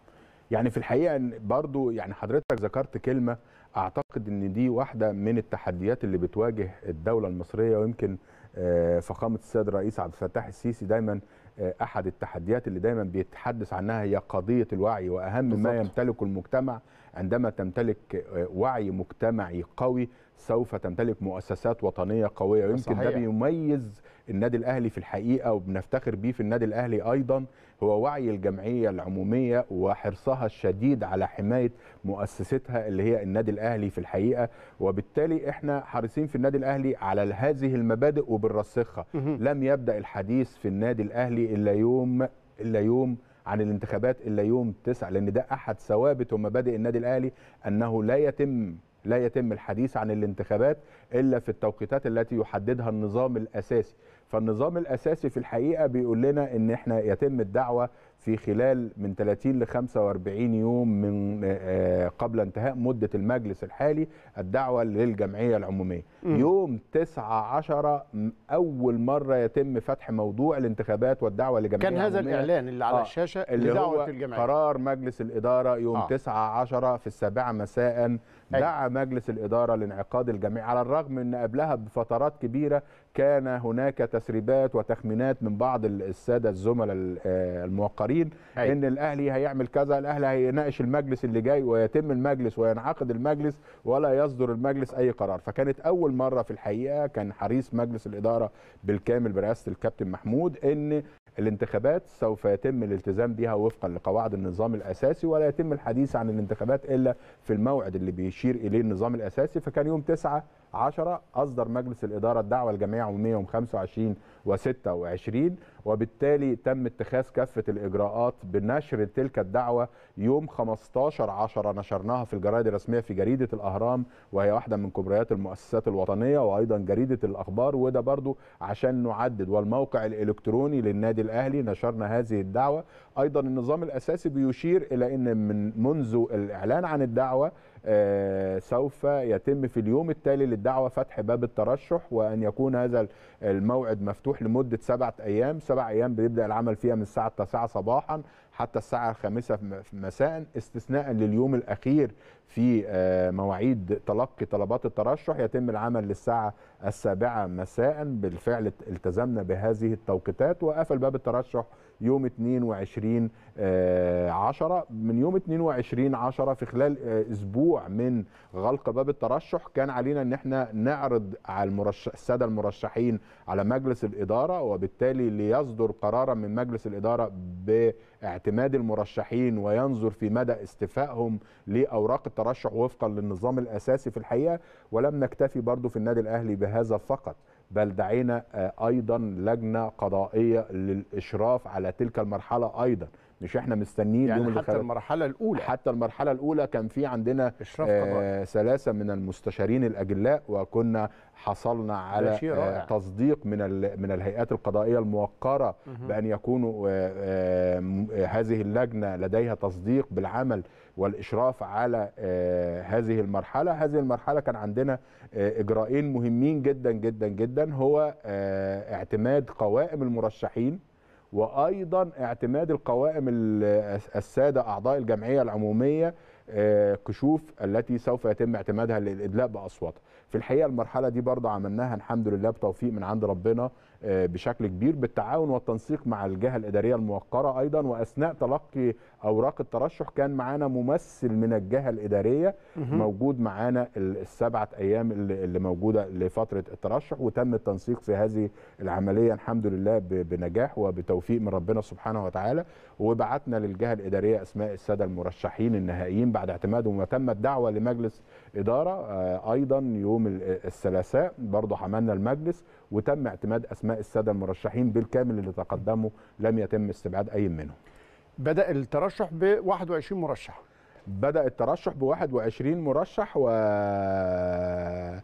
يعني في الحقيقة برضو يعني حضرتك ذكرت كلمة أعتقد أن دي واحدة من التحديات اللي بتواجه الدولة المصرية ويمكن آه، فخامة السيد الرئيس عبد الفتاح السيسي دايما آه، أحد التحديات اللي دايما بيتحدث عنها هي قضية الوعي وأهم بالضبط. ما يمتلكه المجتمع عندما تمتلك آه، وعي مجتمعي قوي سوف تمتلك مؤسسات وطنيه قويه ويمكن صحيح. ده بيميز النادي الاهلي في الحقيقه وبنفتخر بيه في النادي الاهلي ايضا هو وعي الجمعيه العموميه وحرصها الشديد على حمايه مؤسستها اللي هي النادي الاهلي في الحقيقه وبالتالي احنا حريصين في النادي الاهلي على هذه المبادئ وبنرسخها لم يبدا الحديث في النادي الاهلي الا يوم الا يوم عن الانتخابات الا يوم 9 لان ده احد ثوابت ومبادئ النادي الاهلي انه لا يتم لا يتم الحديث عن الانتخابات إلا في التوقيتات التي يحددها النظام الأساسي فالنظام الأساسي في الحقيقة بيقول لنا أن احنا يتم الدعوة في خلال من 30 ل 45 يوم من آه، آه، قبل انتهاء مدة المجلس الحالي الدعوة للجمعية العمومية م. يوم 9 10 أول مرة يتم فتح موضوع الانتخابات والدعوة للجمعية كان هذا العمومية. الإعلان اللي على آه الشاشة اللي هو الجمعية. قرار مجلس الإدارة يوم آه. 9 10 في السابعة مساء دعا مجلس الإدارة لانعقاد الجميع على الرغم أن قبلها بفترات كبيرة كان هناك تسريبات وتخمينات من بعض السادة الزملاء آه، الموقرين أي. أن الأهلي هيعمل كذا الأهلي هيناقش المجلس اللي جاي ويتم المجلس وينعقد المجلس ولا يصدر المجلس أي قرار فكانت أول مرة في الحقيقة كان حريص مجلس الإدارة بالكامل برئاسة الكابتن محمود أن الانتخابات سوف يتم الالتزام بها وفقا لقواعد النظام الاساسي ولا يتم الحديث عن الانتخابات الا في الموعد اللي بيشير اليه النظام الاساسي فكان يوم 9 10 اصدر مجلس الاداره الدعوه الجامعه من 125 و26 وبالتالي تم اتخاذ كافه الاجراءات بنشر تلك الدعوه يوم 15 10 نشرناها في الجرائد الرسميه في جريده الاهرام وهي واحده من كبريات المؤسسات الوطنيه وايضا جريده الاخبار وده برضو عشان نعدد والموقع الالكتروني للنادي الاهلي نشرنا هذه الدعوه ايضا النظام الاساسي بيشير الى ان من منذ الاعلان عن الدعوه آه، سوف يتم في اليوم التالي للدعوه فتح باب الترشح وان يكون هذا الموعد مفتوح لمده سبعه ايام، سبع ايام بيبدا العمل فيها من الساعه 9 صباحا حتى الساعه 5 مساء استثناء لليوم الاخير في آه، مواعيد تلقي طلبات الترشح يتم العمل للساعه السابعه مساء بالفعل التزمنا بهذه التوقيتات وقفل باب الترشح يوم 22 10 آه، من يوم 22 10 في خلال آه، اسبوع من غلق باب الترشح كان علينا ان احنا نعرض على المرشح الساده المرشحين على مجلس الاداره وبالتالي ليصدر قرارا من مجلس الاداره باعتماد المرشحين وينظر في مدى استيفائهم لاوراق الترشح وفقا للنظام الاساسي في الحقيقه ولم نكتفي برضو في النادي الاهلي بهذا فقط بل دعينا آه، ايضا لجنه قضائيه للاشراف على تلك المرحله ايضا مش احنا مستنيين يعني حتى الخلال. المرحله الاولى حتى المرحله الاولى كان في عندنا آه ثلاثه من المستشارين الاجلاء وكنا حصلنا على آه تصديق من من الهيئات القضائيه الموقره بان يكونوا آه آه هذه اللجنه لديها تصديق بالعمل والاشراف على آه، هذه المرحله هذه المرحله كان عندنا آه، اجراءين مهمين جدا جدا جدا هو آه، اعتماد قوائم المرشحين وايضا اعتماد القوائم الساده اعضاء الجمعيه العموميه كشوف التي سوف يتم اعتمادها للادلاء باصواتها. في الحقيقه المرحله دي برضه عملناها الحمد لله بتوفيق من عند ربنا بشكل كبير بالتعاون والتنسيق مع الجهه الاداريه الموقره ايضا واثناء تلقي اوراق الترشح كان معانا ممثل من الجهه الاداريه موجود معانا السبعه ايام اللي موجوده لفتره الترشح وتم التنسيق في هذه العمليه الحمد لله بنجاح وبتوفيق من ربنا سبحانه وتعالى وبعتنا للجهه الاداريه اسماء الساده المرشحين النهائيين بعد اعتمادهم وتمت دعوه لمجلس اداره آه، ايضا يوم الثلاثاء برضه حملنا المجلس وتم اعتماد اسماء الساده المرشحين بالكامل اللي تقدموا لم يتم استبعاد اي منهم بدا الترشح ب 21 مرشح بدا الترشح ب 21 مرشح و آه،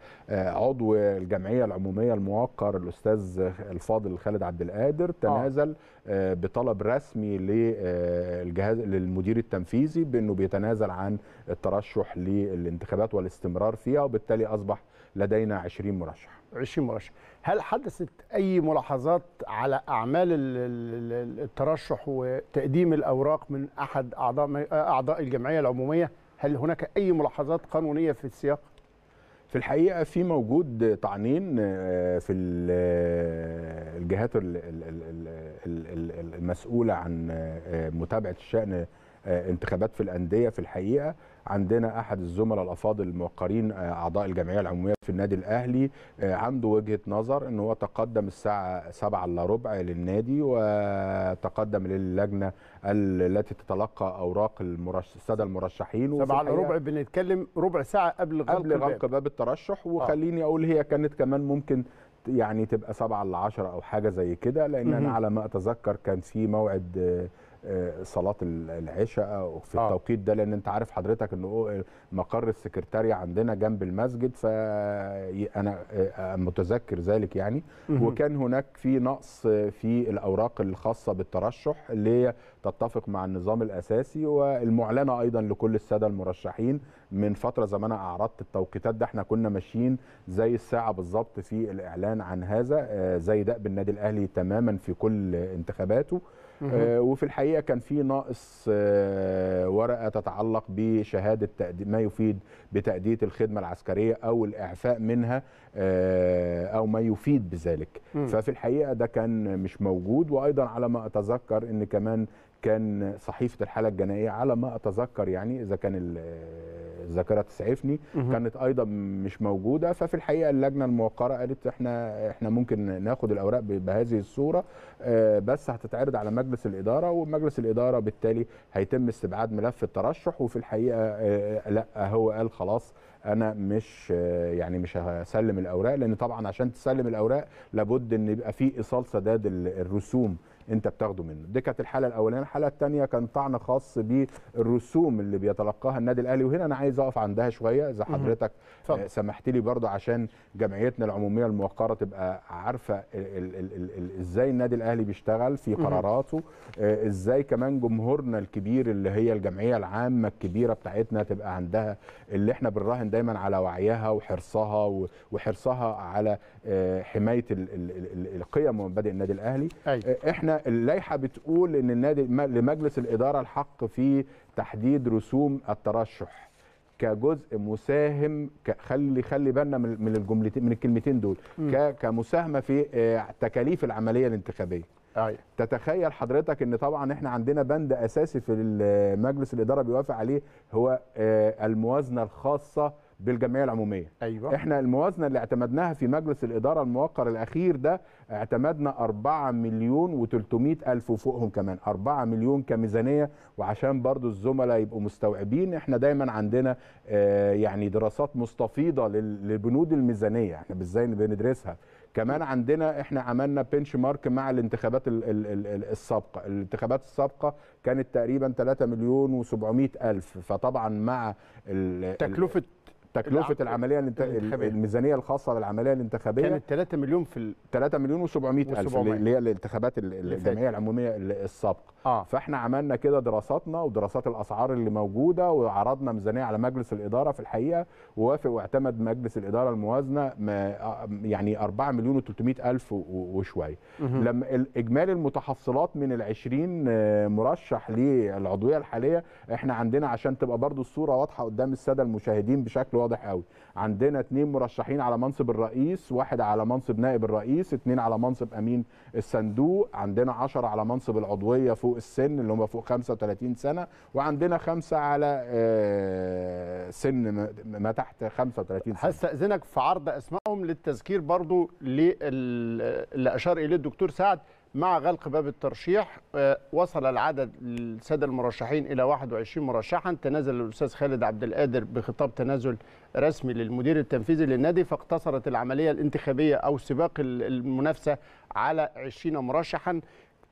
عضو الجمعيه العموميه الموقر الاستاذ الفاضل خالد عبد القادر آه. تنازل آه. بطلب رسمي للجهاز آه، للمدير التنفيذي بانه بيتنازل عن الترشح للانتخابات والاستمرار فيها وبالتالي اصبح لدينا 20 مرشح 20 مرشح هل حدثت اي ملاحظات على اعمال الترشح وتقديم الاوراق من احد اعضاء اعضاء الجمعيه العموميه هل هناك اي ملاحظات قانونيه في السياق في الحقيقه في موجود طعنين في الجهات المسؤوله عن آه، آه، متابعه الشان آه، انتخابات في الانديه في الحقيقه عندنا احد الزملاء الافاضل الموقرين آه، اعضاء الجمعيه العموميه في النادي الاهلي آه، عنده وجهه نظر ان هو تقدم الساعه 7 الا ربع للنادي وتقدم للجنه التي تتلقى اوراق الساده المرشحين 7 الا ربع بنتكلم ربع ساعه قبل غلق قبل غلق باب الترشح آه. وخليني اقول هي كانت كمان ممكن يعني تبقى 7 الا 10 او حاجه زي كده لان انا على ما اتذكر كان في موعد صلاه العشاء في آه. التوقيت ده لان انت عارف حضرتك ان مقر السكرتاريه عندنا جنب المسجد فانا آه، متذكر ذلك يعني وكان هناك في نقص في الاوراق الخاصه بالترشح اللي هي تتفق مع النظام الاساسي والمعلنه ايضا لكل الساده المرشحين من فتره زمان اعرضت التوقيتات ده احنا كنا ماشيين زي الساعه بالظبط في الاعلان عن هذا آه، زي دأب النادي الاهلي تماما في كل انتخاباته آه، وفي الحقيقه كان في ناقص آه، ورقه تتعلق بشهاده ما يفيد بتاديه الخدمه العسكريه او الاعفاء منها آه، او ما يفيد بذلك ففي الحقيقه ده كان مش موجود وايضا على ما اتذكر ان كمان كان صحيفه الحاله الجنائيه على ما اتذكر يعني اذا كان الذاكره تسعفني كانت ايضا مش موجوده ففي الحقيقه اللجنه الموقره قالت احنا احنا ممكن ناخد الاوراق بهذه الصوره آه، بس هتتعرض على مجلس الاداره ومجلس الاداره بالتالي هيتم استبعاد ملف الترشح وفي الحقيقه آه، آه، لا هو قال خلاص انا مش يعني مش هسلم الاوراق لان طبعا عشان تسلم الاوراق لابد ان يبقى في ايصال سداد الرسوم انت بتاخده منه دي كانت الحاله الاولانيه الحاله الثانيه كان طعن خاص بالرسوم اللي بيتلقاها النادي الاهلي وهنا انا عايز اقف عندها شويه اذا حضرتك آه، سمحت لي برضه عشان جمعيتنا العموميه الموقره تبقى عارفه ازاي النادي الاهلي بيشتغل في قراراته آه، ازاي كمان جمهورنا الكبير اللي هي الجمعيه العامه الكبيره بتاعتنا تبقى عندها اللي احنا بنراهن دايما على وعيها وحرصها وحرصها على آه، حمايه القيم ومبادئ النادي الاهلي أي. أيوة. احنا اللائحه بتقول ان النادي لمجلس الاداره الحق في تحديد رسوم الترشح كجزء مساهم خلي خلي بالنا من الجملتين من الكلمتين دول كمساهمه في آه، تكاليف العمليه الانتخابيه أيه. تتخيل حضرتك ان طبعا احنا عندنا بند اساسي في مجلس الاداره بيوافق عليه هو آه، الموازنه الخاصه بالجمعيه العموميه أيوة. احنا الموازنه اللي اعتمدناها في مجلس الاداره الموقر الاخير ده اعتمدنا 4 مليون و300 الف وفوقهم كمان 4 مليون كميزانيه وعشان برضو الزملاء يبقوا مستوعبين احنا دايما عندنا آه، يعني دراسات مستفيضه لبنود الميزانيه احنا ازاي بندرسها كمان عندنا احنا عملنا بنش مارك مع الانتخابات السابقه الانتخابات السابقه كانت تقريبا 3 مليون و700 الف فطبعا مع تكلفه تكلفه العمليه الانت... الميزانيه الخاصه بالعمليه الانتخابيه كانت 3 مليون في 3 مليون و700 الف اللي هي الانتخابات الجمعيه العموميه السابقه آه. فاحنا عملنا كده دراساتنا ودراسات الاسعار اللي موجوده وعرضنا ميزانيه على مجلس الاداره في الحقيقه ووافق واعتمد مجلس الاداره الموازنه يعني 4 مليون و300 الف وشويه لما اجمالي المتحصلات من ال 20 آه، مرشح للعضويه الحاليه احنا عندنا عشان تبقى برضو الصوره واضحه قدام الساده المشاهدين بشكل واضح واضح قوي عندنا اثنين مرشحين على منصب الرئيس واحد على منصب نائب الرئيس اثنين على منصب امين الصندوق عندنا 10 على منصب العضويه فوق السن اللي هم فوق 35 سنه وعندنا خمسه على آه، سن ما تحت 35 سنه هستاذنك في عرض اسمائهم للتذكير برضو للي اشار اليه الدكتور سعد مع غلق باب الترشيح آه، وصل العدد الساده المرشحين الى 21 مرشحا تنازل الاستاذ خالد عبد القادر بخطاب تنازل رسمي للمدير التنفيذي للنادي فاقتصرت العمليه الانتخابيه او سباق المنافسه على 20 مرشحا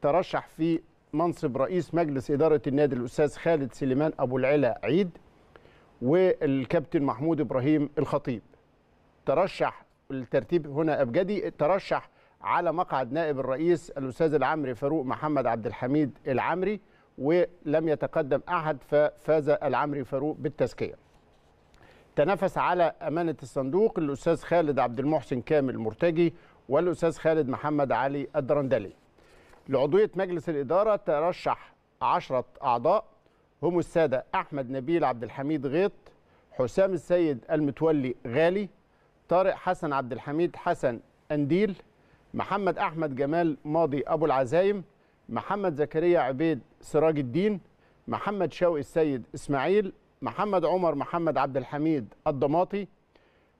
ترشح في منصب رئيس مجلس اداره النادي الاستاذ خالد سليمان ابو العلا عيد والكابتن محمود ابراهيم الخطيب ترشح الترتيب هنا ابجدي ترشح على مقعد نائب الرئيس الاستاذ العمري فاروق محمد عبد الحميد العمري ولم يتقدم احد ففاز العمري فاروق بالتزكيه. تنافس على امانه الصندوق الاستاذ خالد عبد المحسن كامل مرتجي والاستاذ خالد محمد علي الدرندلي. لعضويه مجلس الاداره ترشح 10 اعضاء هم الساده احمد نبيل عبد الحميد غيط حسام السيد المتولي غالي طارق حسن عبد الحميد حسن انديل محمد احمد جمال ماضي ابو العزايم محمد زكريا عبيد سراج الدين محمد شوقي السيد اسماعيل محمد عمر محمد عبد الحميد الضماطي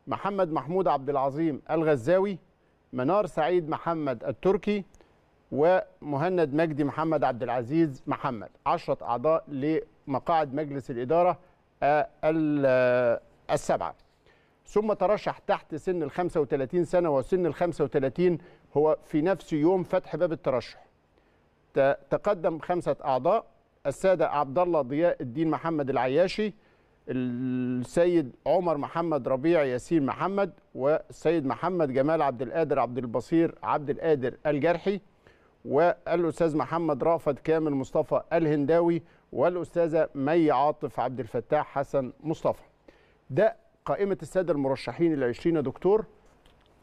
محمد محمود عبد العظيم الغزاوي منار سعيد محمد التركي ومهند مجدي محمد عبد العزيز محمد 10 اعضاء لمقاعد مجلس الاداره آه، آه، السبعه ثم ترشح تحت سن ال 35 سنه وسن ال 35 هو في نفس يوم فتح باب الترشح. تقدم خمسه اعضاء الساده عبد الله ضياء الدين محمد العياشي السيد عمر محمد ربيع ياسين محمد والسيد محمد جمال عبد القادر عبد البصير عبد القادر الجرحي والاستاذ محمد رافد كامل مصطفى الهنداوي والاستاذه مي عاطف عبد الفتاح حسن مصطفى. ده قائمه الساده المرشحين العشرين 20 دكتور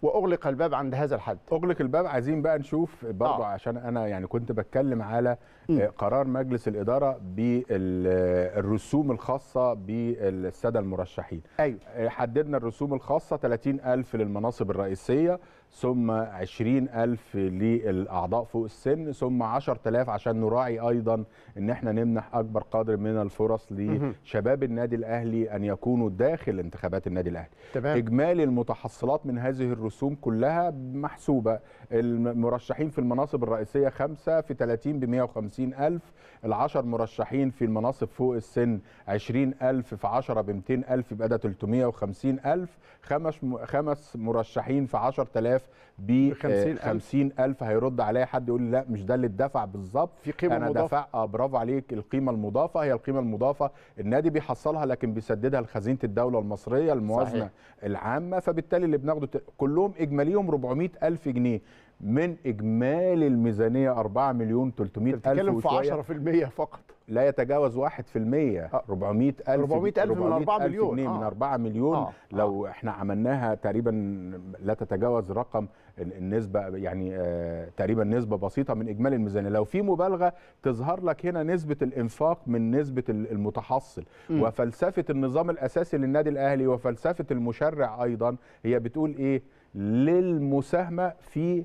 واغلق الباب عند هذا الحد اغلق الباب عايزين بقى نشوف برضه آه. عشان انا يعني كنت بتكلم على م. آه، قرار مجلس الاداره بالرسوم الخاصه بالساده المرشحين ايوه آه، حددنا الرسوم الخاصه ألف للمناصب الرئيسيه ثم 20000 للاعضاء فوق السن ثم 10000 عشان نراعي ايضا ان احنا نمنح اكبر قدر من الفرص لشباب النادي الاهلي ان يكونوا داخل انتخابات النادي الاهلي تمام. اجمالي المتحصلات من هذه الرسوم كلها محسوبه المرشحين في المناصب الرئيسيه 5 في 30 ب 150000 ال10 مرشحين في المناصب فوق السن 20000 في 10 ب 200000 يبقى ده 350000 خمس خمس مرشحين في 10000 الاف ب 50000 آه، هيرد عليا حد يقول لي لا مش ده اللي اتدفع بالظبط في قيمه انا مضافه دفع اه برافو عليك القيمه المضافه هي القيمه المضافه النادي بيحصلها لكن بيسددها لخزينه الدوله المصريه الموازنه صحيح. العامه فبالتالي اللي بناخده كلهم اجماليهم 400000 جنيه من اجمالي الميزانيه 4 مليون 300 الف بتتكلم في 10% فقط لا يتجاوز 1% 400 آه. ألف 400 ألف من 4 مليون جنيه آه. من 4 مليون آه. لو آه. احنا عملناها تقريبا لا تتجاوز رقم النسبة يعني آه تقريبا نسبة بسيطة من إجمالي الميزانية لو في مبالغة تظهر لك هنا نسبة الإنفاق من نسبة المتحصل م. وفلسفة النظام الأساسي للنادي الأهلي وفلسفة المشرع أيضا هي بتقول إيه للمساهمة في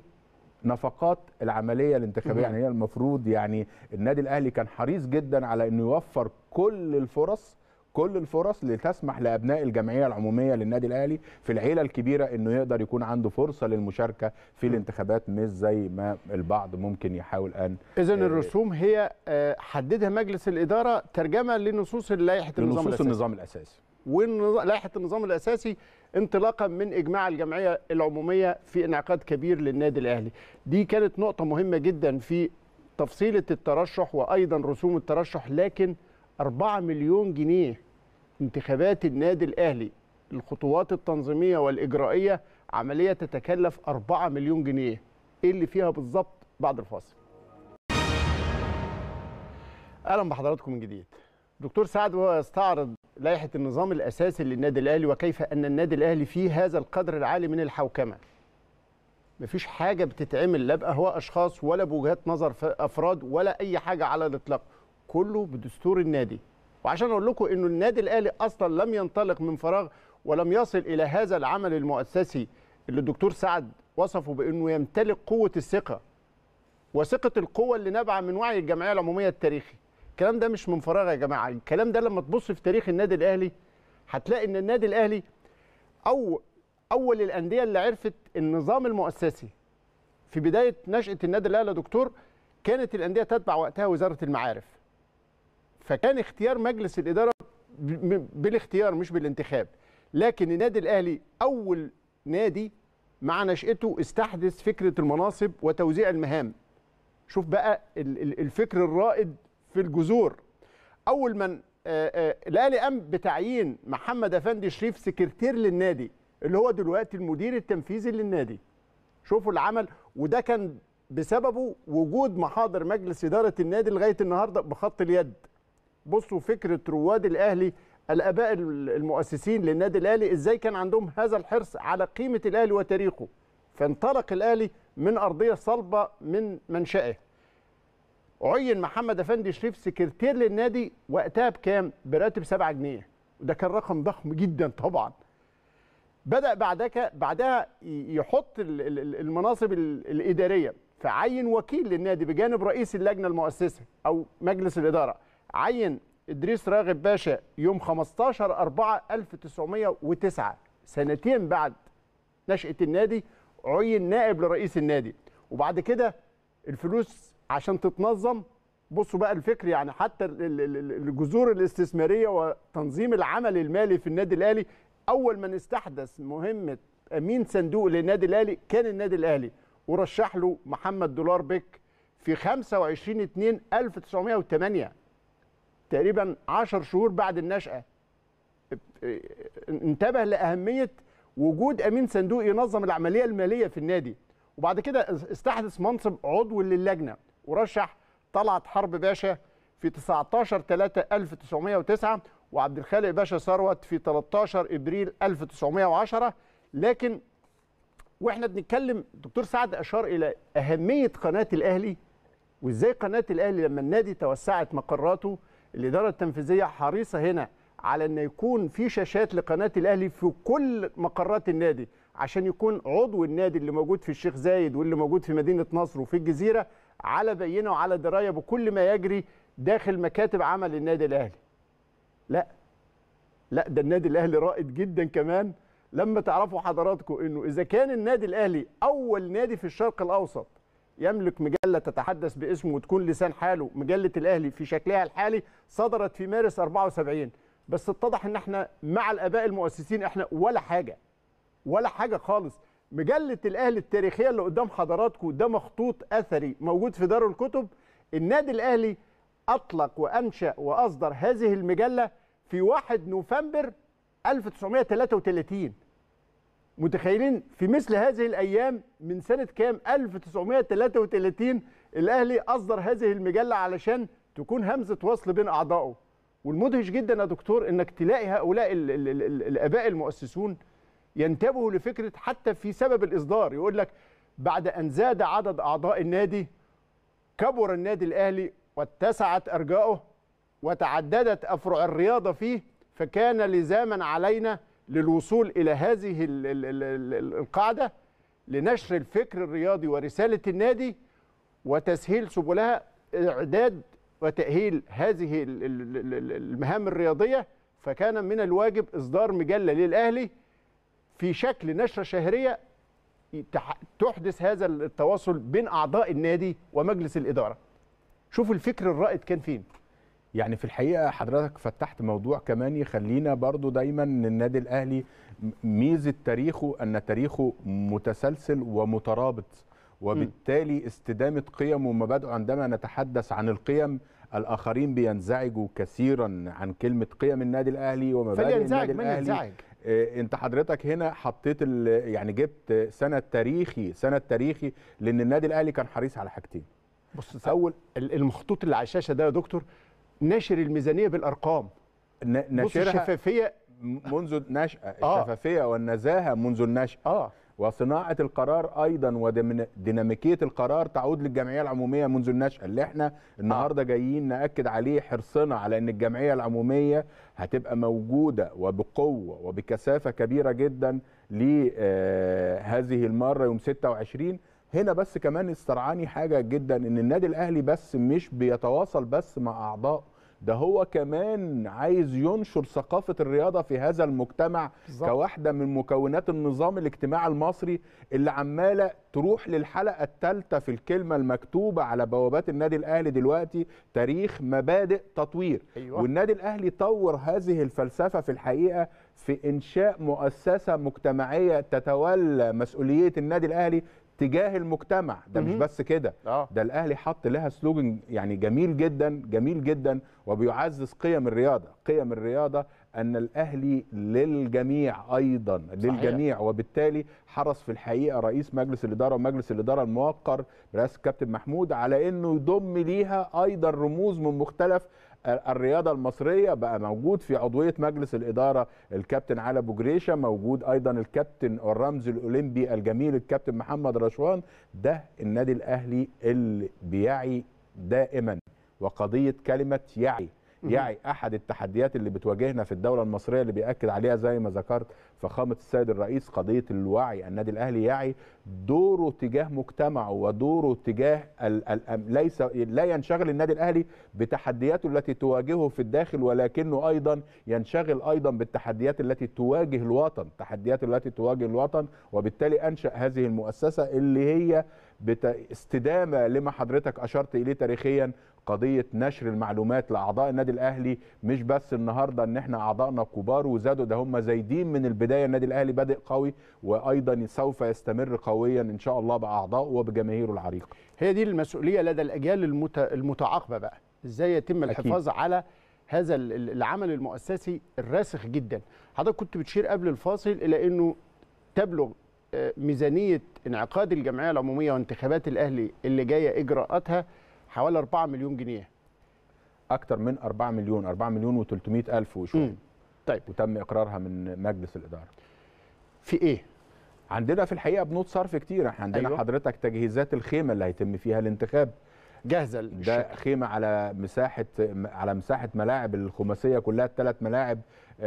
نفقات العمليه الانتخابيه يعني هي المفروض يعني النادي الاهلي كان حريص جدا على انه يوفر كل الفرص كل الفرص لتسمح لابناء الجمعيه العموميه للنادي الاهلي في العيله الكبيره انه يقدر يكون عنده فرصه للمشاركه في الانتخابات مش زي ما البعض ممكن يحاول ان اذا آه، الرسوم هي آه، حددها مجلس الاداره ترجمه لنصوص لائحه النظام الاساسي لنصوص النظام الاساسي ولائحه النظام الاساسي انطلاقا من اجماع الجمعيه العموميه في انعقاد كبير للنادي الاهلي دي كانت نقطه مهمه جدا في تفصيله الترشح وايضا رسوم الترشح لكن 4 مليون جنيه انتخابات النادي الاهلي الخطوات التنظيميه والاجرائيه عمليه تتكلف 4 مليون جنيه ايه اللي فيها بالظبط بعد الفاصل اهلا بحضراتكم من جديد دكتور سعد يستعرض لائحه النظام الاساسي للنادي الاهلي وكيف ان النادي الاهلي فيه هذا القدر العالي من الحوكمه. مفيش حاجه بتتعمل لا باهواء اشخاص ولا بوجهات نظر افراد ولا اي حاجه على الاطلاق، كله بدستور النادي. وعشان اقول لكم انه النادي الاهلي اصلا لم ينطلق من فراغ ولم يصل الى هذا العمل المؤسسي اللي الدكتور سعد وصفه بانه يمتلك قوه الثقه وثقه القوه اللي نابعه من وعي الجمعيه العموميه التاريخي. الكلام ده مش من فراغ يا جماعه الكلام ده لما تبص في تاريخ النادي الاهلي هتلاقي ان النادي الاهلي او اول الانديه اللي عرفت النظام المؤسسي في بدايه نشاه النادي الاهلي يا دكتور كانت الانديه تتبع وقتها وزاره المعارف فكان اختيار مجلس الاداره بالاختيار مش بالانتخاب لكن النادي الاهلي اول نادي مع نشأته استحدث فكرة المناصب وتوزيع المهام شوف بقى الفكر الرائد في الجذور اول من آه، آه، الاهلي قام بتعيين محمد افندي شريف سكرتير للنادي اللي هو دلوقتي المدير التنفيذي للنادي شوفوا العمل وده كان بسببه وجود محاضر مجلس اداره النادي لغايه النهارده بخط اليد بصوا فكره رواد الاهلي الاباء المؤسسين للنادي الاهلي ازاي كان عندهم هذا الحرص على قيمه الاهلي وتاريخه فانطلق الاهلي من ارضيه صلبه من منشاه عين محمد افندي شريف سكرتير للنادي وقتها بكام؟ براتب 7 جنيه وده كان رقم ضخم جدا طبعا. بدا بعدك بعدها يحط المناصب الاداريه فعين وكيل للنادي بجانب رئيس اللجنه المؤسسه او مجلس الاداره عين ادريس راغب باشا يوم 15 4 1909 سنتين بعد نشاه النادي عين نائب لرئيس النادي وبعد كده الفلوس عشان تتنظم بصوا بقى الفكر يعني حتى الجذور الاستثماريه وتنظيم العمل المالي في النادي الاهلي اول من استحدث مهمه امين صندوق للنادي الاهلي كان النادي الاهلي ورشح له محمد دولار بيك في 25 2 1908 تقريبا 10 شهور بعد النشأة انتبه لأهمية وجود أمين صندوق ينظم العملية المالية في النادي وبعد كده استحدث منصب عضو للجنة ورشح طلعت حرب باشا في 19 3 1909 وعبد الخالق باشا ثروت في 13 ابريل 1910 لكن واحنا بنتكلم دكتور سعد اشار الى اهميه قناه الاهلي وازاي قناه الاهلي لما النادي توسعت مقراته الاداره التنفيذيه حريصه هنا على ان يكون في شاشات لقناه الاهلي في كل مقرات النادي عشان يكون عضو النادي اللي موجود في الشيخ زايد واللي موجود في مدينه نصر وفي الجزيره على بينه وعلى درايه بكل ما يجري داخل مكاتب عمل النادي الاهلي لا لا ده النادي الاهلي رائد جدا كمان لما تعرفوا حضراتكم انه اذا كان النادي الاهلي اول نادي في الشرق الاوسط يملك مجله تتحدث باسمه وتكون لسان حاله مجله الاهلي في شكلها الحالي صدرت في مارس 74 بس اتضح ان احنا مع الاباء المؤسسين احنا ولا حاجه ولا حاجه خالص مجله الاهلي التاريخيه اللي قدام حضراتكم ده مخطوط اثري موجود في دار الكتب النادي الاهلي اطلق وانشا واصدر هذه المجله في 1 نوفمبر 1933 متخيلين في مثل هذه الايام من سنه كام 1933 الاهلي اصدر هذه المجله علشان تكون همزه وصل بين اعضائه والمدهش جدا يا دكتور انك تلاقي هؤلاء الاباء المؤسسون ينتبهوا لفكره حتى في سبب الاصدار يقول لك بعد ان زاد عدد اعضاء النادي كبر النادي الاهلي واتسعت ارجاؤه وتعددت افرع الرياضه فيه فكان لزاما علينا للوصول الى هذه القاعده لنشر الفكر الرياضي ورساله النادي وتسهيل سبلها اعداد وتاهيل هذه المهام الرياضيه فكان من الواجب اصدار مجله للاهلي في شكل نشره شهريه تحدث هذا التواصل بين اعضاء النادي ومجلس الاداره شوف الفكر الرائد كان فين يعني في الحقيقه حضرتك فتحت موضوع كمان يخلينا برضو دايما النادي الاهلي ميزه تاريخه ان تاريخه متسلسل ومترابط وبالتالي استدامه قيم ومبادئه عندما نتحدث عن القيم الاخرين بينزعجوا كثيرا عن كلمه قيم النادي الاهلي ومبادئ النادي الاهلي ينزعج. آه، انت حضرتك هنا حطيت يعني جبت سنه تاريخي سنه تاريخي لان النادي الاهلي كان حريص على حاجتين بص اول المخطوط اللي على الشاشه ده يا دكتور ناشر الميزانيه بالارقام ناشرها الشفافيه منذ النشأة آه. الشفافية والنزاهة منذ النشأة آه. وصناعه القرار ايضا وديناميكيه القرار تعود للجمعيه العموميه منذ النشاه اللي احنا آه. النهارده جايين ناكد عليه حرصنا على ان الجمعيه العموميه هتبقى موجوده وبقوه وبكثافه كبيره جدا لهذه آه، المره يوم 26 هنا بس كمان استرعاني حاجه جدا ان النادي الاهلي بس مش بيتواصل بس مع اعضاء ده هو كمان عايز ينشر ثقافه الرياضه في هذا المجتمع بالزبط. كواحده من مكونات النظام الاجتماعي المصري اللي عماله تروح للحلقه الثالثه في الكلمه المكتوبه على بوابات النادي الاهلي دلوقتي تاريخ مبادئ تطوير أيوة. والنادي الاهلي طور هذه الفلسفه في الحقيقه في انشاء مؤسسه مجتمعيه تتولى مسؤوليه النادي الاهلي تجاه المجتمع ده مش بس كده آه. ده الاهلي حط لها سلوجن يعني جميل جدا جميل جدا وبيعزز قيم الرياضه قيم الرياضه ان الاهلي للجميع ايضا صحيح. للجميع وبالتالي حرص في الحقيقه رئيس مجلس الاداره ومجلس الاداره الموقر برئاسه الكابتن محمود على انه يضم ليها ايضا رموز من مختلف الرياضه المصريه بقى موجود في عضويه مجلس الاداره الكابتن علي ابو جريشه موجود ايضا الكابتن الرمز الاولمبي الجميل الكابتن محمد رشوان ده النادي الاهلي اللي بيعي دائما وقضيه كلمه يعي يعي احد التحديات اللي بتواجهنا في الدوله المصريه اللي بياكد عليها زي ما ذكرت فخامه السيد الرئيس قضيه الوعي النادي الاهلي يعي دوره تجاه مجتمعه ودوره تجاه الـ الـ ليس لا ينشغل النادي الاهلي بتحدياته التي تواجهه في الداخل ولكنه ايضا ينشغل ايضا بالتحديات التي تواجه الوطن التحديات التي تواجه الوطن وبالتالي انشا هذه المؤسسه اللي هي استدامه لما حضرتك اشرت اليه تاريخيا قضيه نشر المعلومات لاعضاء النادي الاهلي مش بس النهارده ان احنا اعضائنا كبار وزادوا ده هم زايدين من البدايه النادي الاهلي بادئ قوي وايضا سوف يستمر قويا ان شاء الله باعضائه وبجماهيره العريقه. هي دي المسؤوليه لدى الاجيال المتعاقبه بقى ازاي يتم الحفاظ أكيد. على هذا العمل المؤسسي الراسخ جدا حضرتك كنت بتشير قبل الفاصل الى انه تبلغ آه، ميزانيه انعقاد الجمعيه العموميه وانتخابات الاهلي اللي جايه اجراءاتها حوالي 4 مليون جنيه اكتر من 4 مليون 4 مليون و300 الف وشويه طيب وتم اقرارها من مجلس الاداره في ايه عندنا في الحقيقه بنود صرف كتير احنا عندنا أيوة. حضرتك تجهيزات الخيمه اللي هيتم فيها الانتخاب جاهزه ده خيمه على مساحه على مساحه ملاعب الخماسيه كلها الثلاث ملاعب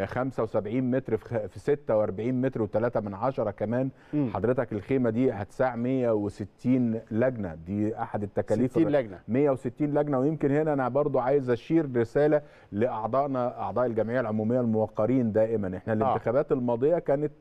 75 متر في 46 متر و3 من 10 كمان م. حضرتك الخيمه دي هتساع 160 لجنه دي احد التكاليف 60 لجنه 160 لجنه ويمكن هنا انا برضو عايز اشير رساله لاعضائنا اعضاء الجمعيه العموميه الموقرين دائما احنا آه. الانتخابات الماضيه كانت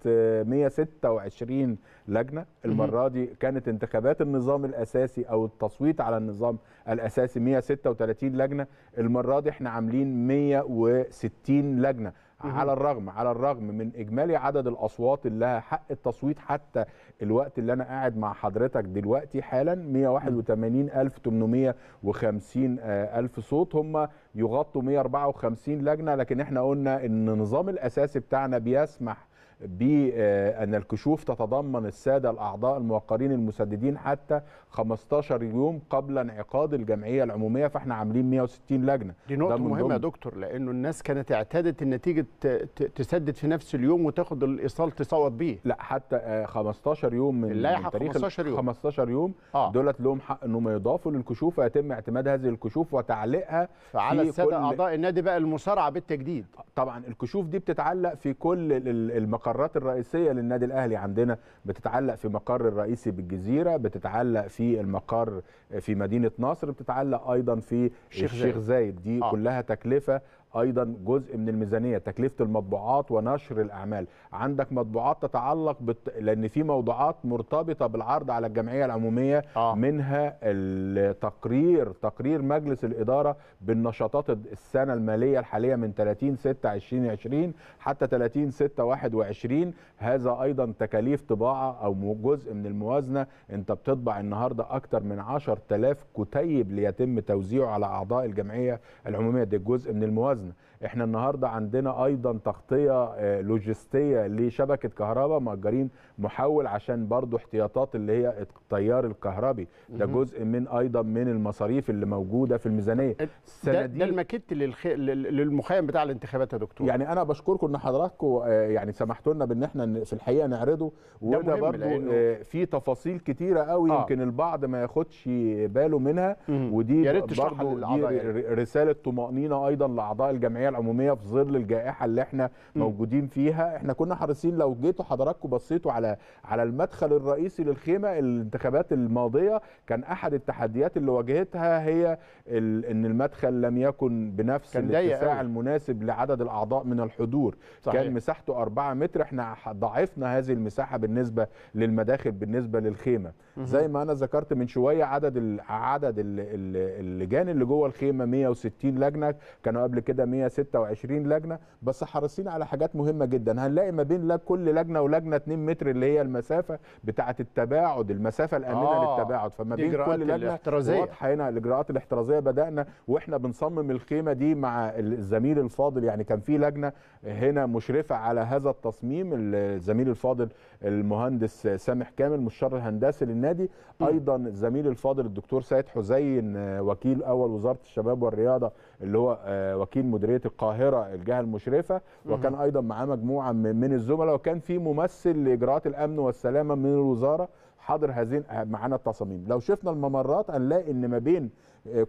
126 لجنه المره دي كانت انتخابات النظام الاساسي او التصويت على النظام الاساسي 136 لجنه المره دي احنا عاملين 160 لجنه على الرغم على الرغم من اجمالي عدد الاصوات اللي لها حق التصويت حتى الوقت اللي انا قاعد مع حضرتك دلوقتي حالا 181850 آه، الف صوت هم يغطوا 154 لجنه لكن احنا قلنا ان النظام الاساسي بتاعنا بيسمح بأن آه، الكشوف تتضمن السادة الأعضاء الموقرين المسددين حتى 15 يوم قبل انعقاد الجمعية العمومية فاحنا عاملين 160 لجنة دي نقطة مهمة يا دكتور لأنه الناس كانت اعتادت النتيجة تسدد في نفس اليوم وتاخد الايصال تصوت بيه لا حتى 15 آه، يوم من اللائحه 15 يوم 15 يوم آه. دولت لهم حق انهم يضافوا للكشوف ويتم اعتماد هذه الكشوف وتعليقها على الساده اعضاء النادي بقى المسارعه بالتجديد طبعا الكشوف دي بتتعلق في كل المقر المقرات الرئيسيه للنادي الاهلي عندنا بتتعلق في مقر الرئيسي بالجزيره بتتعلق في المقر في مدينه نصر بتتعلق ايضا في الشيخ زايد, الشيخ زايد. دي آه. كلها تكلفه ايضا جزء من الميزانيه تكلفه المطبوعات ونشر الاعمال عندك مطبوعات تتعلق بت... لان في موضوعات مرتبطه بالعرض على الجمعيه العموميه آه. منها التقرير تقرير مجلس الاداره بالنشاطات السنه الماليه الحاليه من 30 6 2020 حتى 30 6 21 هذا ايضا تكاليف طباعه او جزء من الموازنه انت بتطبع النهارده اكثر من 10000 كتيب ليتم توزيعه على اعضاء الجمعيه العموميه ده جزء من الموازنه dozen احنا النهارده عندنا ايضا تغطيه آه، لوجستيه لشبكه كهرباء مأجرين محول عشان برضو احتياطات اللي هي التيار الكهربي ده جزء من ايضا من المصاريف اللي موجوده في الميزانيه ده, ده الماكيت للخ... للمخيم بتاع الانتخابات يا دكتور يعني انا بشكركم ان حضراتكم آه، يعني سمحتوا لنا بان احنا في الحقيقه نعرضه وده برضو آه، في تفاصيل كتيره قوي آه. يمكن البعض ما ياخدش باله منها ودي يا ريت برضو دي يعني. رساله طمانينه ايضا لاعضاء الجمعيه العموميه في ظل الجائحه اللي احنا موجودين فيها احنا كنا حريصين لو جيتوا حضراتكم بصيتوا على على المدخل الرئيسي للخيمه الانتخابات الماضيه كان احد التحديات اللي واجهتها هي ان المدخل لم يكن بنفس الاتساع المناسب لعدد الاعضاء من الحضور صحيح. كان مساحته 4 متر احنا ضعفنا هذه المساحه بالنسبه للمداخل بالنسبه للخيمه زي ما انا ذكرت من شويه عدد عدد اللجان اللي جوه الخيمه 160 لجنه كانوا قبل كده 106 26 لجنه بس حريصين على حاجات مهمه جدا هنلاقي ما بين كل لجنه ولجنه 2 متر اللي هي المسافه بتاعه التباعد المسافه الامنه آه للتباعد فما بين كل لجنه واضحه هنا الاجراءات الاحترازيه بدانا واحنا بنصمم الخيمه دي مع الزميل الفاضل يعني كان في لجنه هنا مشرفه على هذا التصميم الزميل الفاضل المهندس سامح كامل مستشار الهندسي للنادي ايضا زميل الفاضل الدكتور سيد حزين آه، وكيل اول وزاره الشباب والرياضه اللي هو آه، وكيل مديريه القاهره الجهه المشرفه وكان ايضا معاه مجموعه من الزملاء وكان في ممثل لاجراءات الامن والسلامه من الوزاره حاضر هذه آه، معانا التصاميم لو شفنا الممرات هنلاقي ان ما بين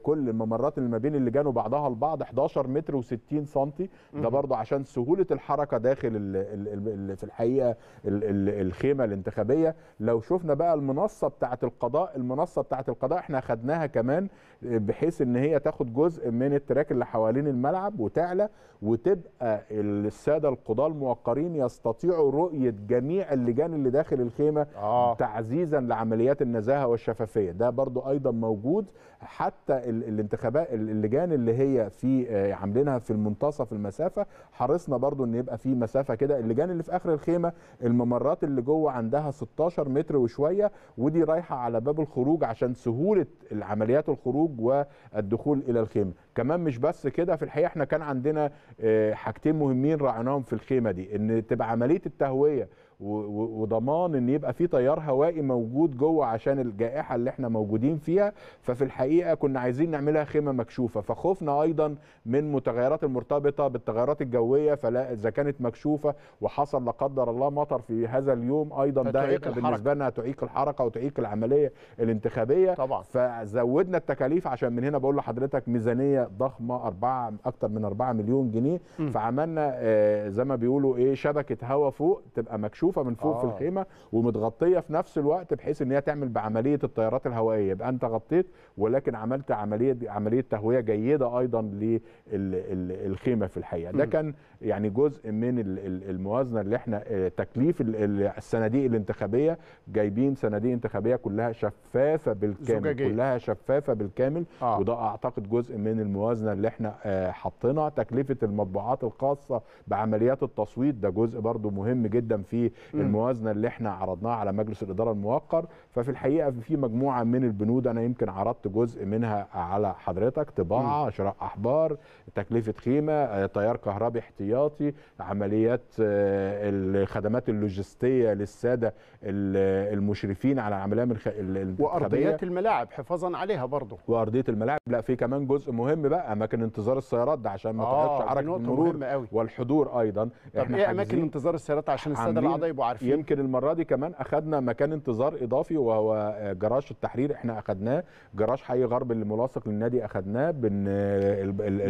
كل الممرات اللي ما بين اللجان وبعضها البعض 11 متر و60 سم ده برضه عشان سهوله الحركه داخل الـ الـ الـ في الحقيقه الـ الـ الخيمه الانتخابيه لو شفنا بقى المنصه بتاعه القضاء المنصه بتاعه القضاء احنا خدناها كمان بحيث ان هي تاخد جزء من التراك اللي حوالين الملعب وتعلى وتبقى الساده القضاه الموقرين يستطيعوا رؤيه جميع اللجان اللي داخل الخيمه آه. تعزيزا لعمليات النزاهه والشفافيه ده برضو ايضا موجود حتى حتى الانتخابات اللجان اللي هي في آه، عاملينها في المنتصف المسافه حرصنا برضو ان يبقى في مسافه كده اللجان اللي في اخر الخيمه الممرات اللي جوه عندها 16 متر وشويه ودي رايحه على باب الخروج عشان سهوله عمليات الخروج والدخول الى الخيمه كمان مش بس كده في الحقيقه احنا كان عندنا آه، حاجتين مهمين راعيناهم في الخيمه دي ان تبقى عمليه التهويه وضمان ان يبقى في تيار هوائي موجود جوه عشان الجائحه اللي احنا موجودين فيها ففي الحقيقه كنا عايزين نعملها خيمه مكشوفه فخفنا ايضا من متغيرات المرتبطه بالتغيرات الجويه فلا اذا كانت مكشوفه وحصل لا قدر الله مطر في هذا اليوم ايضا ده بالنسبه لنا تعيق الحركه وتعيق العمليه الانتخابيه طبعا فزودنا التكاليف عشان من هنا بقول لحضرتك ميزانيه ضخمه أربعة اكتر من 4 مليون جنيه م. فعملنا آه، زي ما بيقولوا ايه شبكه هواء فوق تبقى مكشوفه مكشوفه من فوق آه. في الخيمه ومتغطيه في نفس الوقت بحيث ان هي تعمل بعمليه الطيارات الهوائيه يبقى انت غطيت ولكن عملت عمليه عمليه تهويه جيده ايضا للخيمه في الحقيقه ده كان يعني جزء من الموازنه اللي احنا آه، تكليف الصناديق الانتخابيه جايبين صناديق انتخابيه كلها شفافه بالكامل زجاجي. كلها شفافه بالكامل آه. وده اعتقد جزء من الموازنه اللي احنا آه، حطينا تكلفه المطبوعات الخاصه بعمليات التصويت ده جزء برضو مهم جدا في الموازنه اللي احنا عرضناها على مجلس الاداره الموقر ففي الحقيقه في مجموعه من البنود انا يمكن عرضت جزء منها على حضرتك طباعه شراء احبار تكلفه خيمه آه، تيار كهربي احتياطي عمليات آه، الخدمات اللوجستيه للساده المشرفين على العمليه من وارضيات الملاعب حفاظا عليها برضه وارضيه الملاعب لا في كمان جزء مهم بقى اماكن انتظار السيارات ده عشان ما تقعدش آه حركه المرور والحضور ايضا طب ايه اماكن انتظار السيارات عشان الساده العضلات ده يبقوا عارفين يمكن المره دي كمان اخذنا مكان انتظار اضافي وهو جراج التحرير احنا اخذناه جراج حي غرب اللي ملاصق للنادي اخذناه بن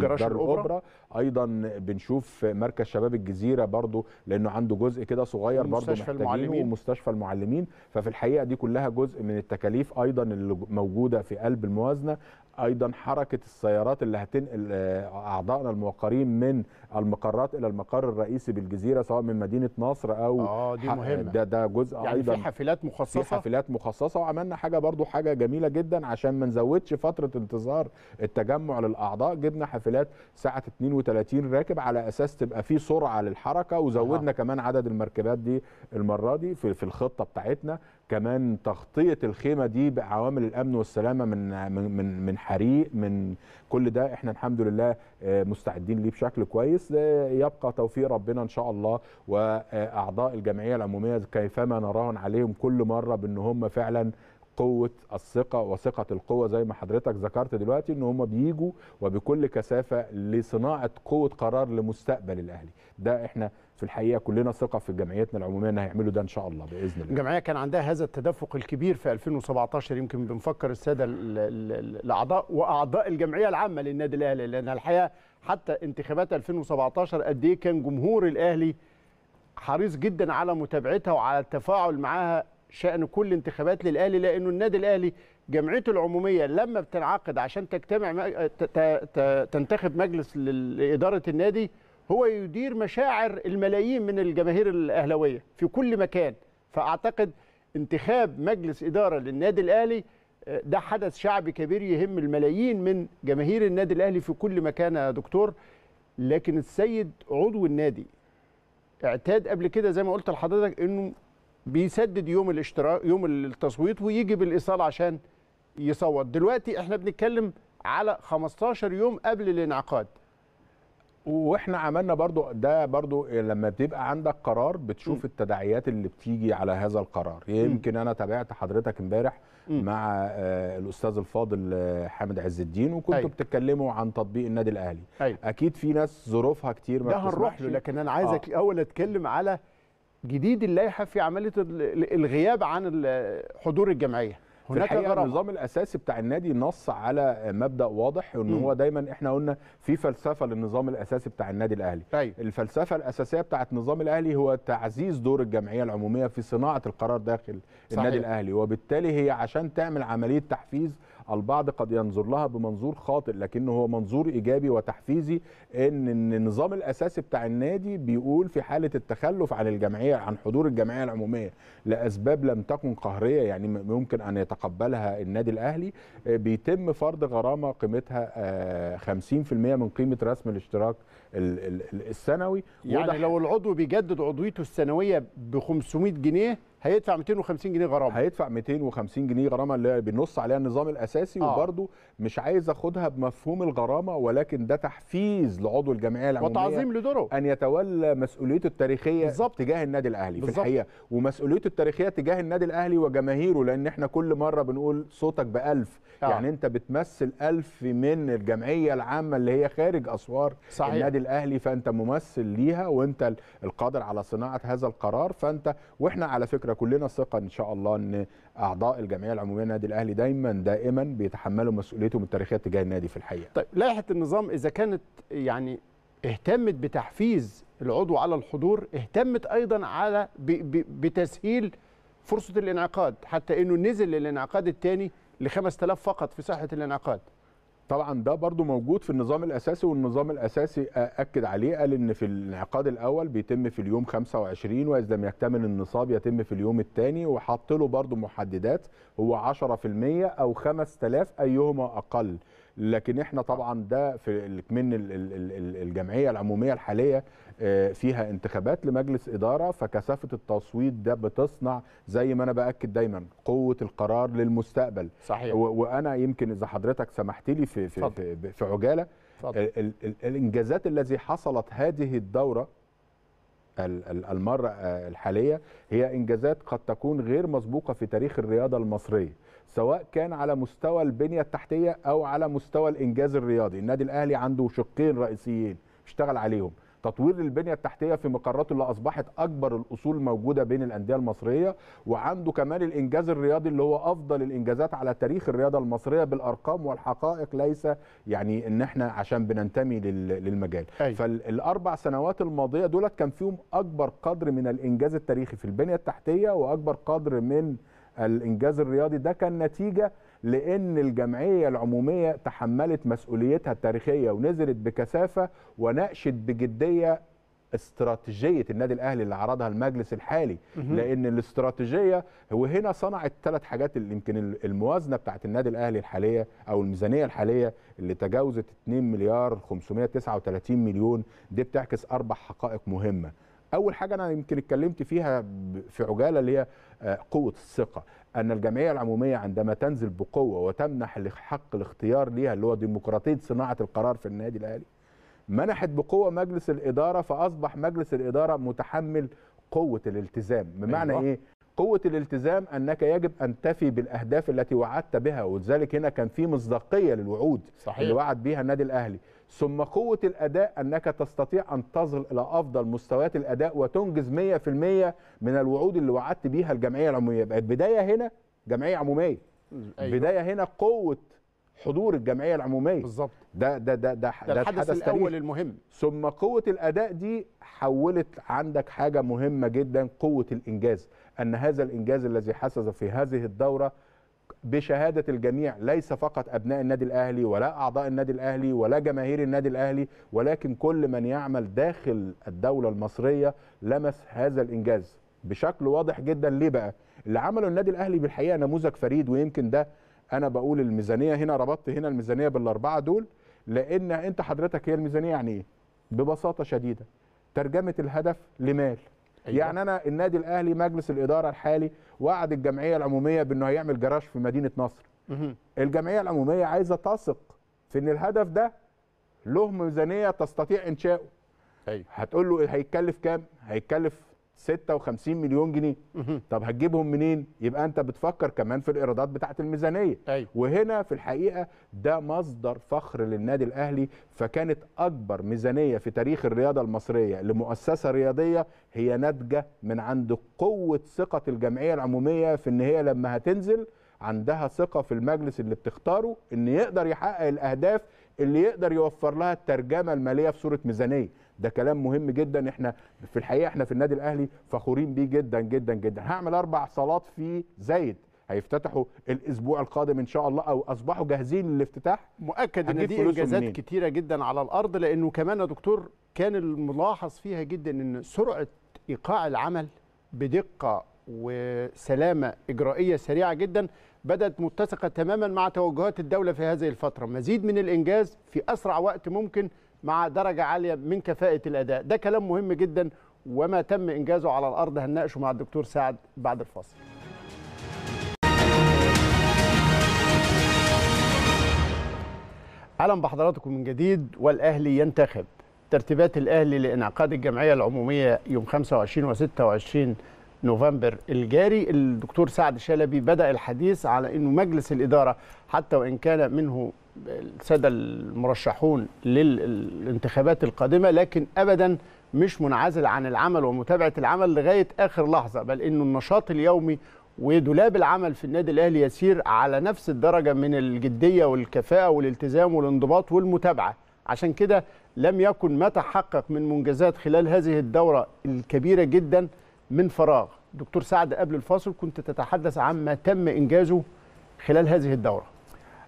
جراج الاوبرا ايضا بنشوف مركز شباب الجزيره برضو لانه عنده جزء كده صغير برضو المعلمين ومستشفى المعلمين ففي الحقيقه دي كلها جزء من التكاليف ايضا اللي موجوده في قلب الموازنه ايضا حركه السيارات اللي هتنقل آه، اعضائنا الموقرين من المقرات الى المقر الرئيسي بالجزيره سواء من مدينه نصر او اه دي مهمه ده ده جزء يعني ايضا في حافلات مخصصه في حافلات مخصصه وعملنا حاجه برضو حاجه جميله جدا عشان ما نزودش فتره انتظار التجمع للاعضاء جبنا حافلات ساعه 32 راكب على اساس تبقى في سرعه للحركه وزودنا آه. كمان عدد المركبات دي المره دي في, في الخطه بتاعتنا كمان تغطيه الخيمه دي بعوامل الامن والسلامه من من من حريق من كل ده احنا الحمد لله آه، مستعدين ليه بشكل كويس آه، يبقى توفيق ربنا ان شاء الله واعضاء الجمعيه العموميه كيفما نراهن عليهم كل مره بان هم فعلا قوه الثقه وثقه القوه زي ما حضرتك ذكرت دلوقتي ان هم بيجوا وبكل كثافه لصناعه قوه قرار لمستقبل الاهلي ده احنا في الحقيقه كلنا ثقه في جمعيتنا العموميه ان هيعملوا ده ان شاء الله باذن الله الجمعيه كان عندها هذا التدفق الكبير في 2017 يمكن بنفكر الساده الاعضاء واعضاء الجمعيه العامه للنادي الاهلي لان الحقيقه حتى انتخابات 2017 قد ايه كان جمهور الاهلي حريص جدا على متابعتها وعلى التفاعل معها شأن كل انتخابات للأهلي لأنه النادي الأهلي جمعيته العمومية لما بتنعقد عشان تجتمع تنتخب مجلس لإدارة النادي هو يدير مشاعر الملايين من الجماهير الأهلوية في كل مكان فأعتقد انتخاب مجلس إدارة للنادي الأهلي آه، ده حدث شعبي كبير يهم الملايين من جماهير النادي الأهلي في كل مكان يا دكتور لكن السيد عضو النادي اعتاد قبل كده زي ما قلت لحضرتك انه بيسدد يوم الاشتراك يوم التصويت ويجي بالايصال عشان يصوت دلوقتي احنا بنتكلم على 15 يوم قبل الانعقاد واحنا عملنا برضو ده برضو لما بتبقى عندك قرار بتشوف م. التداعيات اللي بتيجي على هذا القرار يعني يمكن انا تابعت حضرتك امبارح مع آه، الاستاذ الفاضل آه، حامد عز الدين وكنتوا أيه. بتتكلموا عن تطبيق النادي الاهلي أيوة. اكيد في ناس ظروفها كتير ما ده هنروح له لكن انا عايزك آه. الاول اتكلم على جديد اللائحه في عمليه الغياب عن حضور الجمعيه هناك النظام الاساسي بتاع النادي نص على مبدا واضح ان هو دايما احنا قلنا في فلسفه للنظام الاساسي بتاع النادي الاهلي طيب. الفلسفه الاساسيه بتاعه النظام الاهلي هو تعزيز دور الجمعيه العموميه في صناعه القرار داخل صحيح. النادي الاهلي وبالتالي هي عشان تعمل عمليه تحفيز البعض قد ينظر لها بمنظور خاطئ لكنه هو منظور ايجابي وتحفيزي ان النظام الاساسي بتاع النادي بيقول في حاله التخلف عن الجمعيه عن حضور الجمعيه العموميه لاسباب لم تكن قهريه يعني ممكن ان يتقبلها النادي الاهلي آه، بيتم فرض غرامه قيمتها 50% آه، من قيمه رسم الاشتراك السنوي يعني لو العضو بيجدد عضويته السنويه ب 500 جنيه هيدفع 250 جنيه غرامه هيدفع 250 جنيه غرامه اللي بنص عليها النظام الاساسي آه. وبرده مش عايز اخدها بمفهوم الغرامه ولكن ده تحفيز لعضو الجمعيه العموميه وتعظيم لدوره ان يتولى مسؤوليته التاريخيه بالزبط. تجاه النادي الاهلي بالزبط. في الحقيقه ومسؤوليته التاريخيه تجاه النادي الاهلي وجماهيره لان احنا كل مره بنقول صوتك بألف آه. يعني انت بتمثل ألف من الجمعيه العامه اللي هي خارج اسوار صحيح. النادي الاهلي فانت ممثل ليها وانت القادر على صناعه هذا القرار فانت واحنا على فكره فكره كلنا ثقه ان شاء الله ان اعضاء الجمعيه العموميه للنادي الاهلي دايما دائما بيتحملوا مسؤوليتهم التاريخيه تجاه النادي في الحقيقه. طيب لائحه النظام اذا كانت يعني اهتمت بتحفيز العضو على الحضور اهتمت ايضا على بتسهيل فرصه الانعقاد حتى انه نزل للانعقاد الثاني ل 5000 فقط في ساحه الانعقاد. طبعا ده برضو موجود في النظام الاساسي والنظام الاساسي اكد عليه قال ان في الانعقاد الاول بيتم في اليوم 25 واذا لم يكتمل النصاب يتم في اليوم الثاني وحط له برضو محددات هو 10% او 5000 ايهما اقل لكن احنا طبعا ده في من الجمعيه العموميه الحاليه آه، فيها انتخابات لمجلس اداره فكثافه التصويت ده بتصنع زي ما انا باكد دايما قوه القرار للمستقبل صحيح وانا يمكن اذا حضرتك سمحت لي في في, في, في عجاله ال ال الانجازات التي حصلت هذه الدوره المرة آه، الحالية هي إنجازات قد تكون غير مسبوقة في تاريخ الرياضة المصرية سواء كان على مستوى البنيه التحتيه او على مستوى الانجاز الرياضي النادي الاهلي عنده شقين رئيسيين اشتغل عليهم تطوير البنيه التحتيه في مقراته اللي اصبحت اكبر الاصول موجوده بين الانديه المصريه وعنده كمان الانجاز الرياضي اللي هو افضل الانجازات على تاريخ الرياضه المصريه بالارقام والحقائق ليس يعني ان احنا عشان بننتمي للمجال أي. فالاربع سنوات الماضيه دولت كان فيهم اكبر قدر من الانجاز التاريخي في البنيه التحتيه واكبر قدر من الانجاز الرياضي ده كان نتيجه لان الجمعيه العموميه تحملت مسؤوليتها التاريخيه ونزلت بكثافه وناقشت بجديه استراتيجيه النادي الاهلي اللي عرضها المجلس الحالي لان الاستراتيجيه وهنا صنعت ثلاث حاجات اللي يمكن الموازنه بتاعت النادي الاهلي الحاليه او الميزانيه الحاليه اللي تجاوزت 2 مليار 539 مليون دي بتعكس اربع حقائق مهمه اول حاجه انا يمكن اتكلمت فيها في عجاله اللي هي آه، قوه الثقه ان الجمعيه العموميه عندما تنزل بقوه وتمنح حق الاختيار ليها اللي هو ديمقراطيه صناعه القرار في النادي الاهلي منحت بقوه مجلس الاداره فاصبح مجلس الاداره متحمل قوه الالتزام بمعنى أيوة. ايه قوه الالتزام انك يجب ان تفي بالاهداف التي وعدت بها ولذلك هنا كان في مصداقيه للوعود صحيح. اللي وعد بيها النادي الاهلي ثم قوة الأداء أنك تستطيع أن تصل إلى أفضل مستويات الأداء وتنجز 100% من الوعود اللي وعدت بيها الجمعية العمومية بقت بداية هنا جمعية عمومية أيوة. بداية هنا قوة حضور الجمعيه العموميه بالظبط ده ده ده ده, ده, ده الحدث الاول المهم ثم قوه الاداء دي حولت عندك حاجه مهمه جدا قوه الانجاز ان هذا الانجاز الذي حصل في هذه الدوره بشهادة الجميع ليس فقط أبناء النادي الأهلي ولا أعضاء النادي الأهلي ولا جماهير النادي الأهلي ولكن كل من يعمل داخل الدولة المصرية لمس هذا الإنجاز بشكل واضح جدا ليه بقى اللي عمله النادي الأهلي بالحقيقة نموذج فريد ويمكن ده أنا بقول الميزانية هنا ربطت هنا الميزانية بالأربعة دول لأن أنت حضرتك هي الميزانية يعني إيه ببساطة شديدة ترجمة الهدف لمال أيوة. يعني انا النادي الاهلي مجلس الاداره الحالي وعد الجمعيه العموميه بانه هيعمل جراج في مدينه نصر الجمعيه العموميه عايزه تثق في ان الهدف ده له ميزانيه تستطيع انشاؤه أيوة. هتقول له هيتكلف كام هيتكلف 56 مليون جنيه طب هتجيبهم منين يبقى انت بتفكر كمان في الايرادات بتاعه الميزانيه أيوة. وهنا في الحقيقه ده مصدر فخر للنادي الاهلي فكانت اكبر ميزانيه في تاريخ الرياضه المصريه لمؤسسه رياضيه هي ناتجه من عند قوه ثقه الجمعيه العموميه في ان هي لما هتنزل عندها ثقه في المجلس اللي بتختاره ان يقدر يحقق الاهداف اللي يقدر يوفر لها الترجمه الماليه في صوره ميزانيه ده كلام مهم جدا احنا في الحقيقه احنا في النادي الاهلي فخورين بيه جدا جدا جدا هعمل اربع صالات في زايد هيفتتحوا الاسبوع القادم ان شاء الله او اصبحوا جاهزين للافتتاح مؤكد ان دي انجازات كتيره جدا على الارض لانه كمان يا دكتور كان الملاحظ فيها جدا ان سرعه ايقاع العمل بدقه وسلامه اجرائيه سريعه جدا بدات متسقه تماما مع توجهات الدوله في هذه الفتره مزيد من الانجاز في اسرع وقت ممكن مع درجه عاليه من كفاءه الاداء ده كلام مهم جدا وما تم انجازه على الارض هنناقشه مع الدكتور سعد بعد الفاصل اهلا بحضراتكم من جديد والاهلي ينتخب ترتيبات الاهلي لانعقاد الجمعيه العموميه يوم 25 و26 نوفمبر الجاري الدكتور سعد شلبي بدا الحديث على انه مجلس الاداره حتى وان كان منه الساده المرشحون للانتخابات القادمه لكن ابدا مش منعزل عن العمل ومتابعه العمل لغايه اخر لحظه بل انه النشاط اليومي ودولاب العمل في النادي الاهلي يسير على نفس الدرجه من الجديه والكفاءه والالتزام والانضباط والمتابعه عشان كده لم يكن ما تحقق من منجزات خلال هذه الدوره الكبيره جدا من فراغ دكتور سعد قبل الفاصل كنت تتحدث عن ما تم انجازه خلال هذه الدوره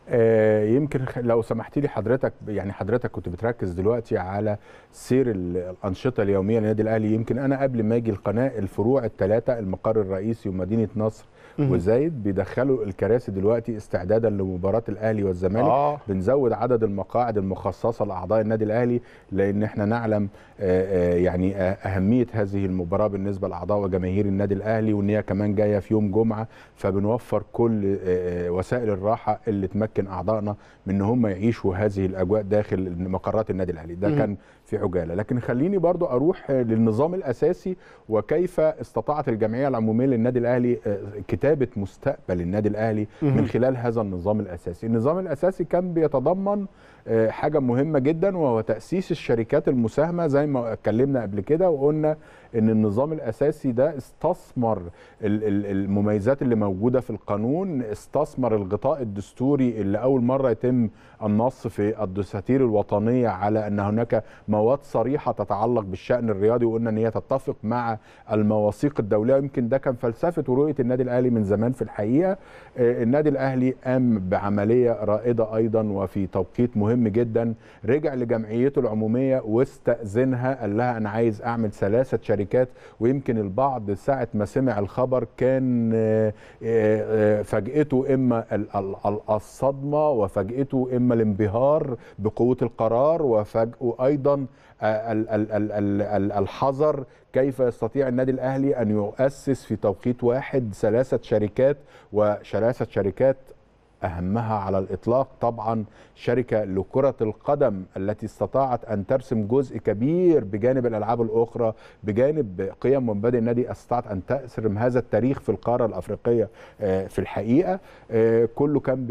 آه، يمكن لو سمحتي لي حضرتك يعني حضرتك كنت بتركز دلوقتي على سير الانشطه اليوميه للنادي الاهلي يمكن انا قبل ما اجي القناه الفروع الثلاثه المقر الرئيسي ومدينه نصر وزايد بيدخلوا الكراسي دلوقتي استعدادا لمباراه الاهلي والزمالك آه. بنزود عدد المقاعد المخصصه لاعضاء النادي الاهلي لان احنا نعلم آه، آه، يعني آه، اهميه هذه المباراه بالنسبه لاعضاء وجماهير النادي الاهلي وان هي كمان جايه في يوم جمعه فبنوفر كل وسائل الراحه اللي تمكن اعضائنا من ان هم يعيشوا هذه الاجواء داخل مقرات النادي الاهلي ده كان في عجاله لكن خليني برضو اروح للنظام الاساسي وكيف استطاعت الجمعيه العموميه للنادي الاهلي آه، كتابه مستقبل النادي الاهلي من خلال هذا النظام الاساسي النظام الاساسي كان بيتضمن آه، حاجه مهمه جدا وهو تاسيس الشركات المساهمه زي ما اتكلمنا قبل كده وقلنا ان النظام الاساسي ده استثمر المميزات اللي موجوده في القانون استثمر الغطاء الدستوري اللي اول مره يتم النص في الدساتير الوطنيه على ان هناك مواد صريحه تتعلق بالشان الرياضي وقلنا ان هي تتفق مع المواثيق الدوليه يمكن ده كان فلسفه ورؤيه النادي الاهلي من زمان في الحقيقه آه، النادي الاهلي قام بعمليه رائده ايضا وفي توقيت مهم جدا رجع لجمعيته العموميه واستاذنها قال لها انا عايز اعمل ثلاثه شركات الشركات ويمكن البعض ساعه ما سمع الخبر كان آه، آه، فاجئته اما الصدمه وفاجئته اما الانبهار بقوه القرار وفاجئه ايضا آه، الحذر كيف يستطيع النادي الاهلي ان يؤسس في توقيت واحد ثلاثه شركات وثلاثه شركات أهمها على الإطلاق طبعا شركة لكرة القدم التي استطاعت أن ترسم جزء كبير بجانب الألعاب الأخرى بجانب قيم ومبادئ النادي استطاعت أن ترسم هذا التاريخ في القارة الأفريقية آه، في الحقيقة آه، كله كان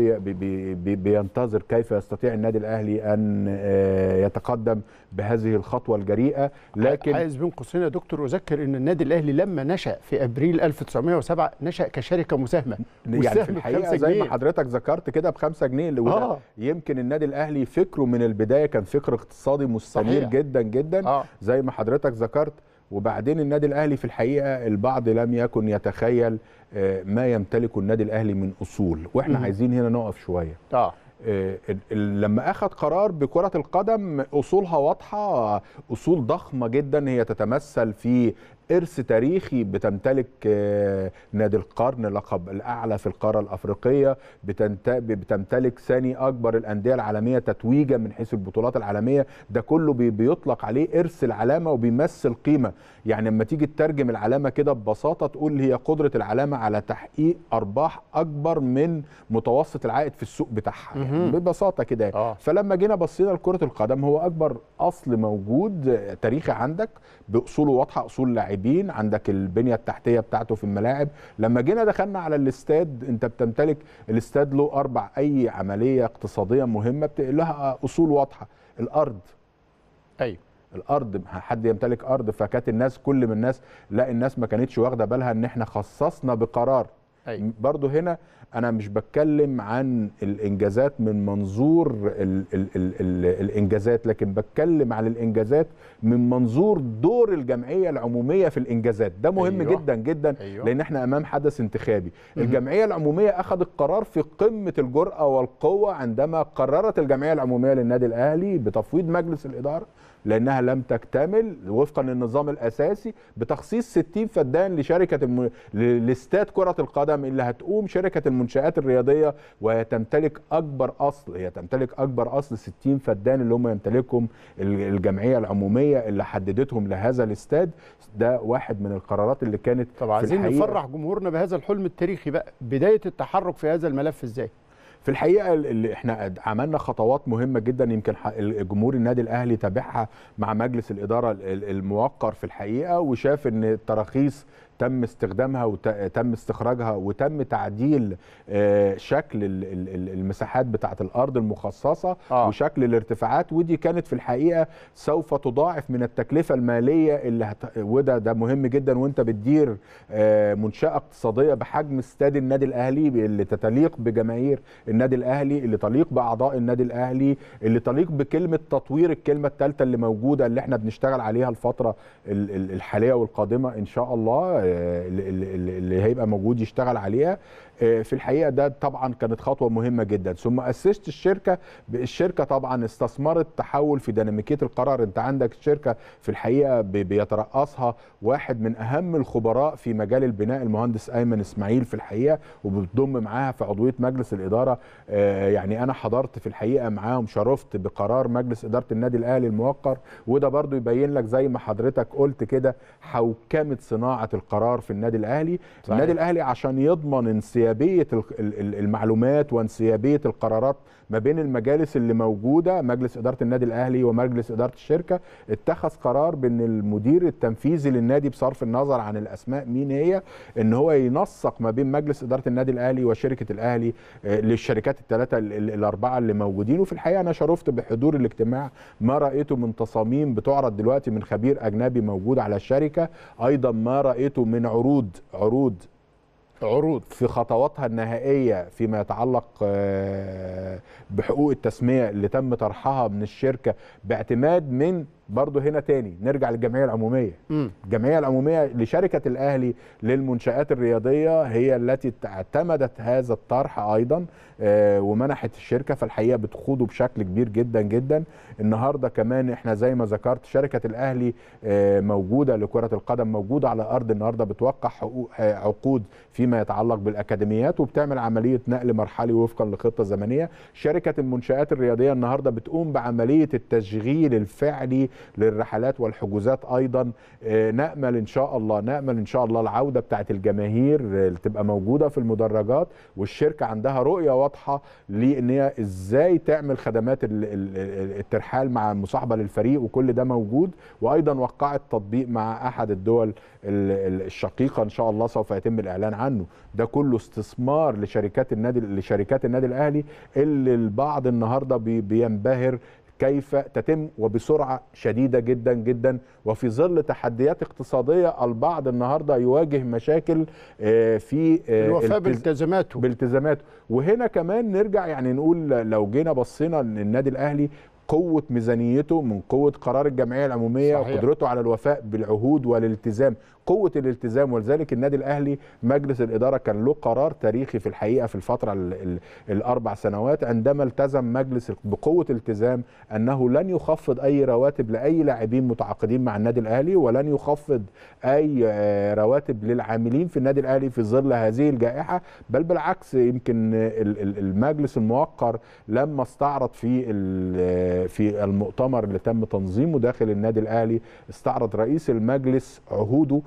بينتظر كيف يستطيع النادي الأهلي أن آه، يتقدم بهذه الخطوه الجريئه لكن عايز بين قوسين يا دكتور اذكر ان النادي الاهلي لما نشا في ابريل 1907 نشا كشركه مساهمه يعني في الحقيقه زي ما حضرتك ذكرت كده ب 5 جنيه اللي آه. يمكن النادي الاهلي فكره من البدايه كان فكر اقتصادي مستنير جدا جدا آه. زي ما حضرتك ذكرت وبعدين النادي الاهلي في الحقيقه البعض لم يكن يتخيل آه، ما يمتلكه النادي الاهلي من اصول واحنا م. عايزين هنا نقف شويه آه. آه، لما اخد قرار بكره القدم اصولها واضحه اصول ضخمه جدا هي تتمثل في إرث تاريخي بتمتلك آه، نادي القرن لقب الأعلى في القارة الأفريقية بتمتلك ثاني أكبر الأندية العالمية تتويجا من حيث البطولات العالمية ده كله بيطلق عليه إرث العلامة وبيمثل قيمة يعني لما تيجي تترجم العلامة كده ببساطة تقول هي قدرة العلامة على تحقيق أرباح أكبر من متوسط العائد في السوق بتاعها يعني ببساطة كده آه. فلما جينا بصينا لكرة القدم هو أكبر أصل موجود تاريخي عندك بأصوله واضحة أصول لعيبة اللاعبين عندك البنيه التحتيه بتاعته في الملاعب لما جينا دخلنا على الاستاد انت بتمتلك الاستاد له اربع اي عمليه اقتصاديه مهمه لها اصول واضحه الارض ايوه الارض حد يمتلك ارض فكانت الناس كل من الناس لا الناس ما كانتش واخده بالها ان احنا خصصنا بقرار أي. برضو هنا انا مش بتكلم عن الانجازات من منظور الـ الـ الـ الـ الانجازات لكن بتكلم عن الانجازات من منظور دور الجمعيه العموميه في الانجازات ده مهم أيوة. جدا جدا أيوة. لان احنا امام حدث انتخابي الجمعيه العموميه اخذت قرار في قمه الجراه والقوه عندما قررت الجمعيه العموميه للنادي الاهلي بتفويض مجلس الاداره لانها لم تكتمل وفقا للنظام الاساسي بتخصيص 60 فدان لشركه الم... لاستاد كره القدم اللي هتقوم شركه المنشات الرياضيه وهي تمتلك اكبر اصل هي تمتلك اكبر اصل 60 فدان اللي هم يمتلكهم الجمعيه العموميه اللي حددتهم لهذا الاستاد ده واحد من القرارات اللي كانت طب عايزين نفرح جمهورنا بهذا الحلم التاريخي بقى بدايه التحرك في هذا الملف ازاي في الحقيقه اللي احنا عملنا خطوات مهمه جدا يمكن جمهور النادي الاهلي تابعها مع مجلس الاداره الموقر في الحقيقه وشاف ان التراخيص تم استخدامها وتم استخراجها وتم تعديل آه، شكل المساحات بتاعه الارض المخصصه آه. وشكل الارتفاعات ودي كانت في الحقيقه سوف تضاعف من التكلفه الماليه اللي هت... وده ده مهم جدا وانت بتدير آه، منشاه اقتصاديه بحجم استاد النادي الاهلي اللي تتليق بجماهير النادي الاهلي اللي تليق باعضاء النادي الاهلي اللي تليق بكلمه تطوير الكلمه الثالثه اللي موجوده اللي احنا بنشتغل عليها الفتره الحاليه والقادمه ان شاء الله آه، اللي هيبقى موجود يشتغل عليها آه، في الحقيقه ده طبعا كانت خطوه مهمه جدا ثم اسست الشركه الشركه طبعا استثمرت تحول في ديناميكيه القرار انت عندك الشركه في الحقيقه بيترأسها واحد من اهم الخبراء في مجال البناء المهندس ايمن اسماعيل في الحقيقه وبتضم معاها في عضويه مجلس الاداره آه، يعني انا حضرت في الحقيقه معاهم شرفت بقرار مجلس اداره النادي الاهلي الموقر وده برضو يبين لك زي ما حضرتك قلت كده حوكمه صناعه القرار في النادي الاهلي صحيح. النادي الاهلي عشان يضمن انسيا انسيابيه المعلومات وانسيابيه القرارات ما بين المجالس اللي موجوده مجلس اداره النادي الاهلي ومجلس اداره الشركه اتخذ قرار بان المدير التنفيذي للنادي بصرف النظر عن الاسماء مين هي ان هو ينسق ما بين مجلس اداره النادي الاهلي وشركه الاهلي آه، للشركات الثلاثه الاربعه اللي موجودين وفي الحقيقه انا شرفت بحضور الاجتماع ما رايته من تصاميم بتعرض دلوقتي من خبير اجنبي موجود على الشركه ايضا ما رايته من عروض عروض عروض في خطواتها النهائيه فيما يتعلق آه، بحقوق التسميه اللي تم طرحها من الشركه باعتماد من برضه هنا تاني نرجع للجمعيه العموميه الجمعيه العموميه لشركه الاهلي للمنشات الرياضيه هي التي اعتمدت هذا الطرح ايضا آه، ومنحت الشركه فالحقيقه بتخوضه بشكل كبير جدا جدا النهارده كمان احنا زي ما ذكرت شركه الاهلي آه، موجوده لكره القدم موجوده على ارض النهارده بتوقع حقوق آه، عقود فيما يتعلق بالاكاديميات وبتعمل عمليه نقل مرحلي وفقا لخطه زمنيه شركه المنشات الرياضيه النهارده بتقوم بعمليه التشغيل الفعلي للرحلات والحجوزات ايضا آه، نامل ان شاء الله نامل ان شاء الله العوده بتاعه الجماهير اللي تبقى موجوده في المدرجات والشركه عندها رؤيه واضحه لان هي ازاي تعمل خدمات الترحال مع المصاحبه للفريق وكل ده موجود وايضا وقعت تطبيق مع احد الدول الشقيقه ان شاء الله سوف يتم الاعلان عنه ده كله استثمار لشركات النادي لشركات النادي الاهلي اللي البعض النهارده بينبهر كيف تتم وبسرعه شديده جدا جدا وفي ظل تحديات اقتصاديه البعض النهارده يواجه مشاكل آه، في آه، الوفاء بالتزاماته بالتزاماته وهنا كمان نرجع يعني نقول لو جينا بصينا للنادي الاهلي قوة ميزانيته من قوة قرار الجمعية العمومية صحيح. وقدرته على الوفاء بالعهود والالتزام قوه الالتزام ولذلك النادي الاهلي مجلس الاداره كان له قرار تاريخي في الحقيقه في الفتره الاربع سنوات عندما التزم مجلس بقوه التزام انه لن يخفض اي رواتب لاي لاعبين متعاقدين مع النادي الاهلي ولن يخفض اي آه، رواتب للعاملين في النادي الاهلي في ظل هذه الجائحه بل بالعكس يمكن المجلس الموقر لما استعرض في آه، في المؤتمر اللي تم تنظيمه داخل النادي الاهلي استعرض رئيس المجلس عهوده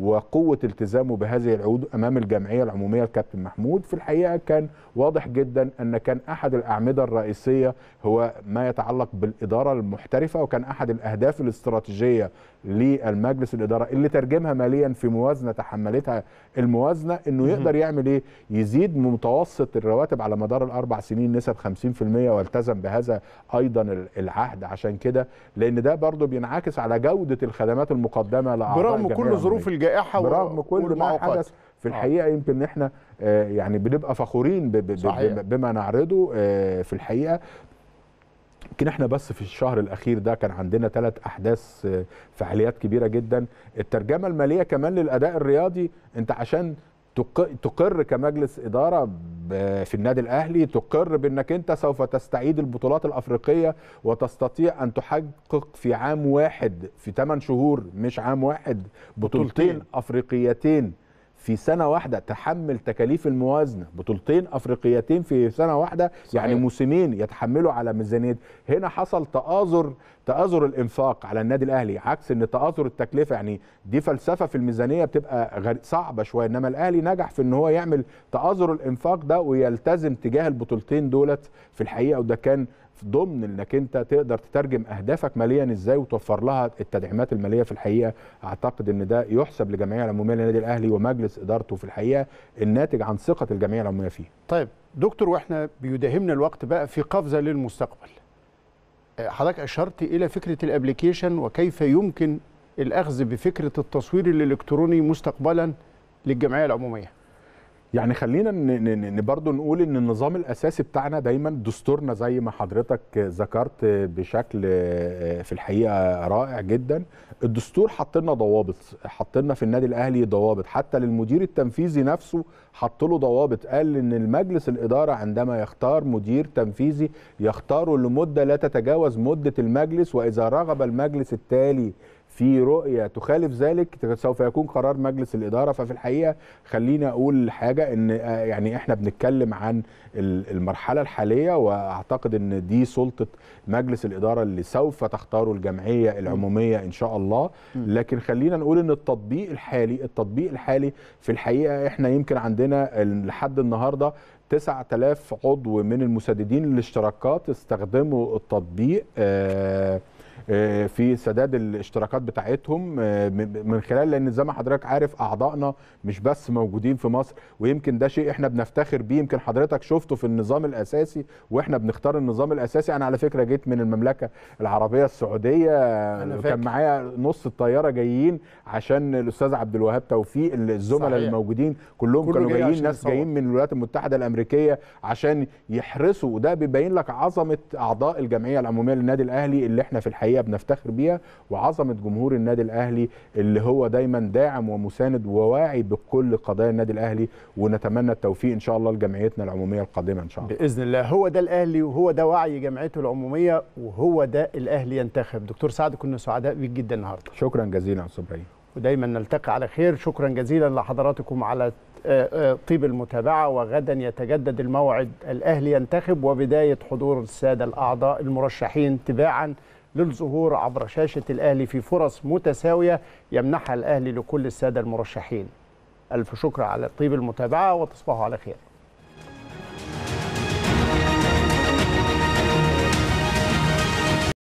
وقوة التزامه بهذه العهود أمام الجمعية العمومية الكابتن محمود في الحقيقة كان واضح جدا أن كان أحد الأعمدة الرئيسية هو ما يتعلق بالإدارة المحترفة وكان أحد الأهداف الاستراتيجية للمجلس الإدارة اللي ترجمها ماليا في موازنة تحملتها الموازنة أنه يقدر يعمل إيه يزيد متوسط الرواتب على مدار الأربع سنين نسب 50% والتزم بهذا أيضا العهد عشان كده لأن ده برضه بينعكس على جودة الخدمات المقدمة لأعضاء برغم كل ظروف الج الجائحه برغم كل ما حدث في آه. الحقيقه آه. يمكن احنا يعني بنبقى فخورين بما نعرضه آه، في الحقيقه يمكن احنا بس في الشهر الاخير ده كان عندنا ثلاث احداث آه، فعاليات كبيره جدا الترجمه الماليه كمان للاداء الرياضي انت عشان تقر كمجلس اداره في النادي الاهلي تقر بانك انت سوف تستعيد البطولات الافريقيه وتستطيع ان تحقق في عام واحد في 8 شهور مش عام واحد بطولتين افريقيتين في سنه واحده تحمل تكاليف الموازنه بطولتين افريقيتين في سنه واحده يعني صحيح. يعني موسمين يتحملوا على ميزانيه هنا حصل تآزر تآزر الانفاق على النادي الاهلي عكس ان تآزر التكلفه يعني دي فلسفه في الميزانيه بتبقى صعبه شويه انما الاهلي نجح في ان هو يعمل تآزر الانفاق ده ويلتزم تجاه البطولتين دولت في الحقيقه وده كان ضمن انك انت تقدر تترجم اهدافك ماليا ازاي وتوفر لها التدعيمات الماليه في الحقيقه اعتقد ان ده يحسب لجمعيه العموميه للنادي الاهلي ومجلس ادارته في الحقيقه الناتج عن ثقه الجمعيه العموميه فيه. طيب دكتور واحنا بيداهمنا الوقت بقى في قفزه للمستقبل. آه، حضرتك اشرت الى فكره الابلكيشن وكيف يمكن الاخذ بفكره التصوير الالكتروني مستقبلا للجمعيه العموميه. يعني خلينا برضه نقول ان النظام الاساسي بتاعنا دايما دستورنا زي ما حضرتك ذكرت بشكل آه، في الحقيقه رائع جدا الدستور حط لنا ضوابط حط لنا في النادي الاهلي ضوابط حتى للمدير التنفيذي نفسه حط له ضوابط قال ان المجلس الاداره عندما يختار مدير تنفيذي يختاره لمده لا تتجاوز مده المجلس واذا رغب المجلس التالي في رؤيه تخالف ذلك سوف يكون قرار مجلس الاداره ففي الحقيقه خليني اقول حاجه ان آه، يعني احنا بنتكلم عن المرحله الحاليه واعتقد ان دي سلطه مجلس الاداره اللي سوف تختاره الجمعيه العموميه ان شاء الله لكن خلينا نقول ان التطبيق الحالي التطبيق الحالي في الحقيقه احنا يمكن عندنا لحد النهارده 9000 عضو من المسددين الاشتراكات استخدموا التطبيق آه آه، في سداد الاشتراكات بتاعتهم آه، من خلال لان زي ما حضرتك عارف اعضائنا مش بس موجودين في مصر ويمكن ده شيء احنا بنفتخر بيه يمكن حضرتك شفته في النظام الاساسي واحنا بنختار النظام الاساسي انا على فكره جيت من المملكه العربيه السعوديه كان معايا نص الطياره جايين عشان الاستاذ عبد الوهاب توفيق الزملاء الموجودين كلهم كانوا جايين ناس جايين من الولايات المتحده الامريكيه عشان يحرسوا وده بيبين لك عظمه اعضاء الجمعيه العموميه للنادي الاهلي اللي احنا في الحقيقه حقيقه بنفتخر بيها وعظمه جمهور النادي الاهلي اللي هو دايما داعم ومساند وواعي بكل قضايا النادي الاهلي ونتمنى التوفيق ان شاء الله لجمعيتنا العموميه القادمه ان شاء الله باذن الله هو ده الاهلي وهو ده وعي جمعيته العموميه وهو ده الاهلي ينتخب دكتور سعد كنا سعداء بيك جدا النهارده شكرا جزيلا استاذ ابراهيم ودايما نلتقي على خير شكرا جزيلا لحضراتكم على آه، آه، طيب المتابعة وغدا يتجدد الموعد الأهلي ينتخب وبداية حضور السادة الأعضاء المرشحين تباعا للظهور عبر شاشة الأهلي في فرص متساوية يمنحها الأهلي لكل السادة المرشحين ألف شكر على طيب المتابعة وتصبحوا على خير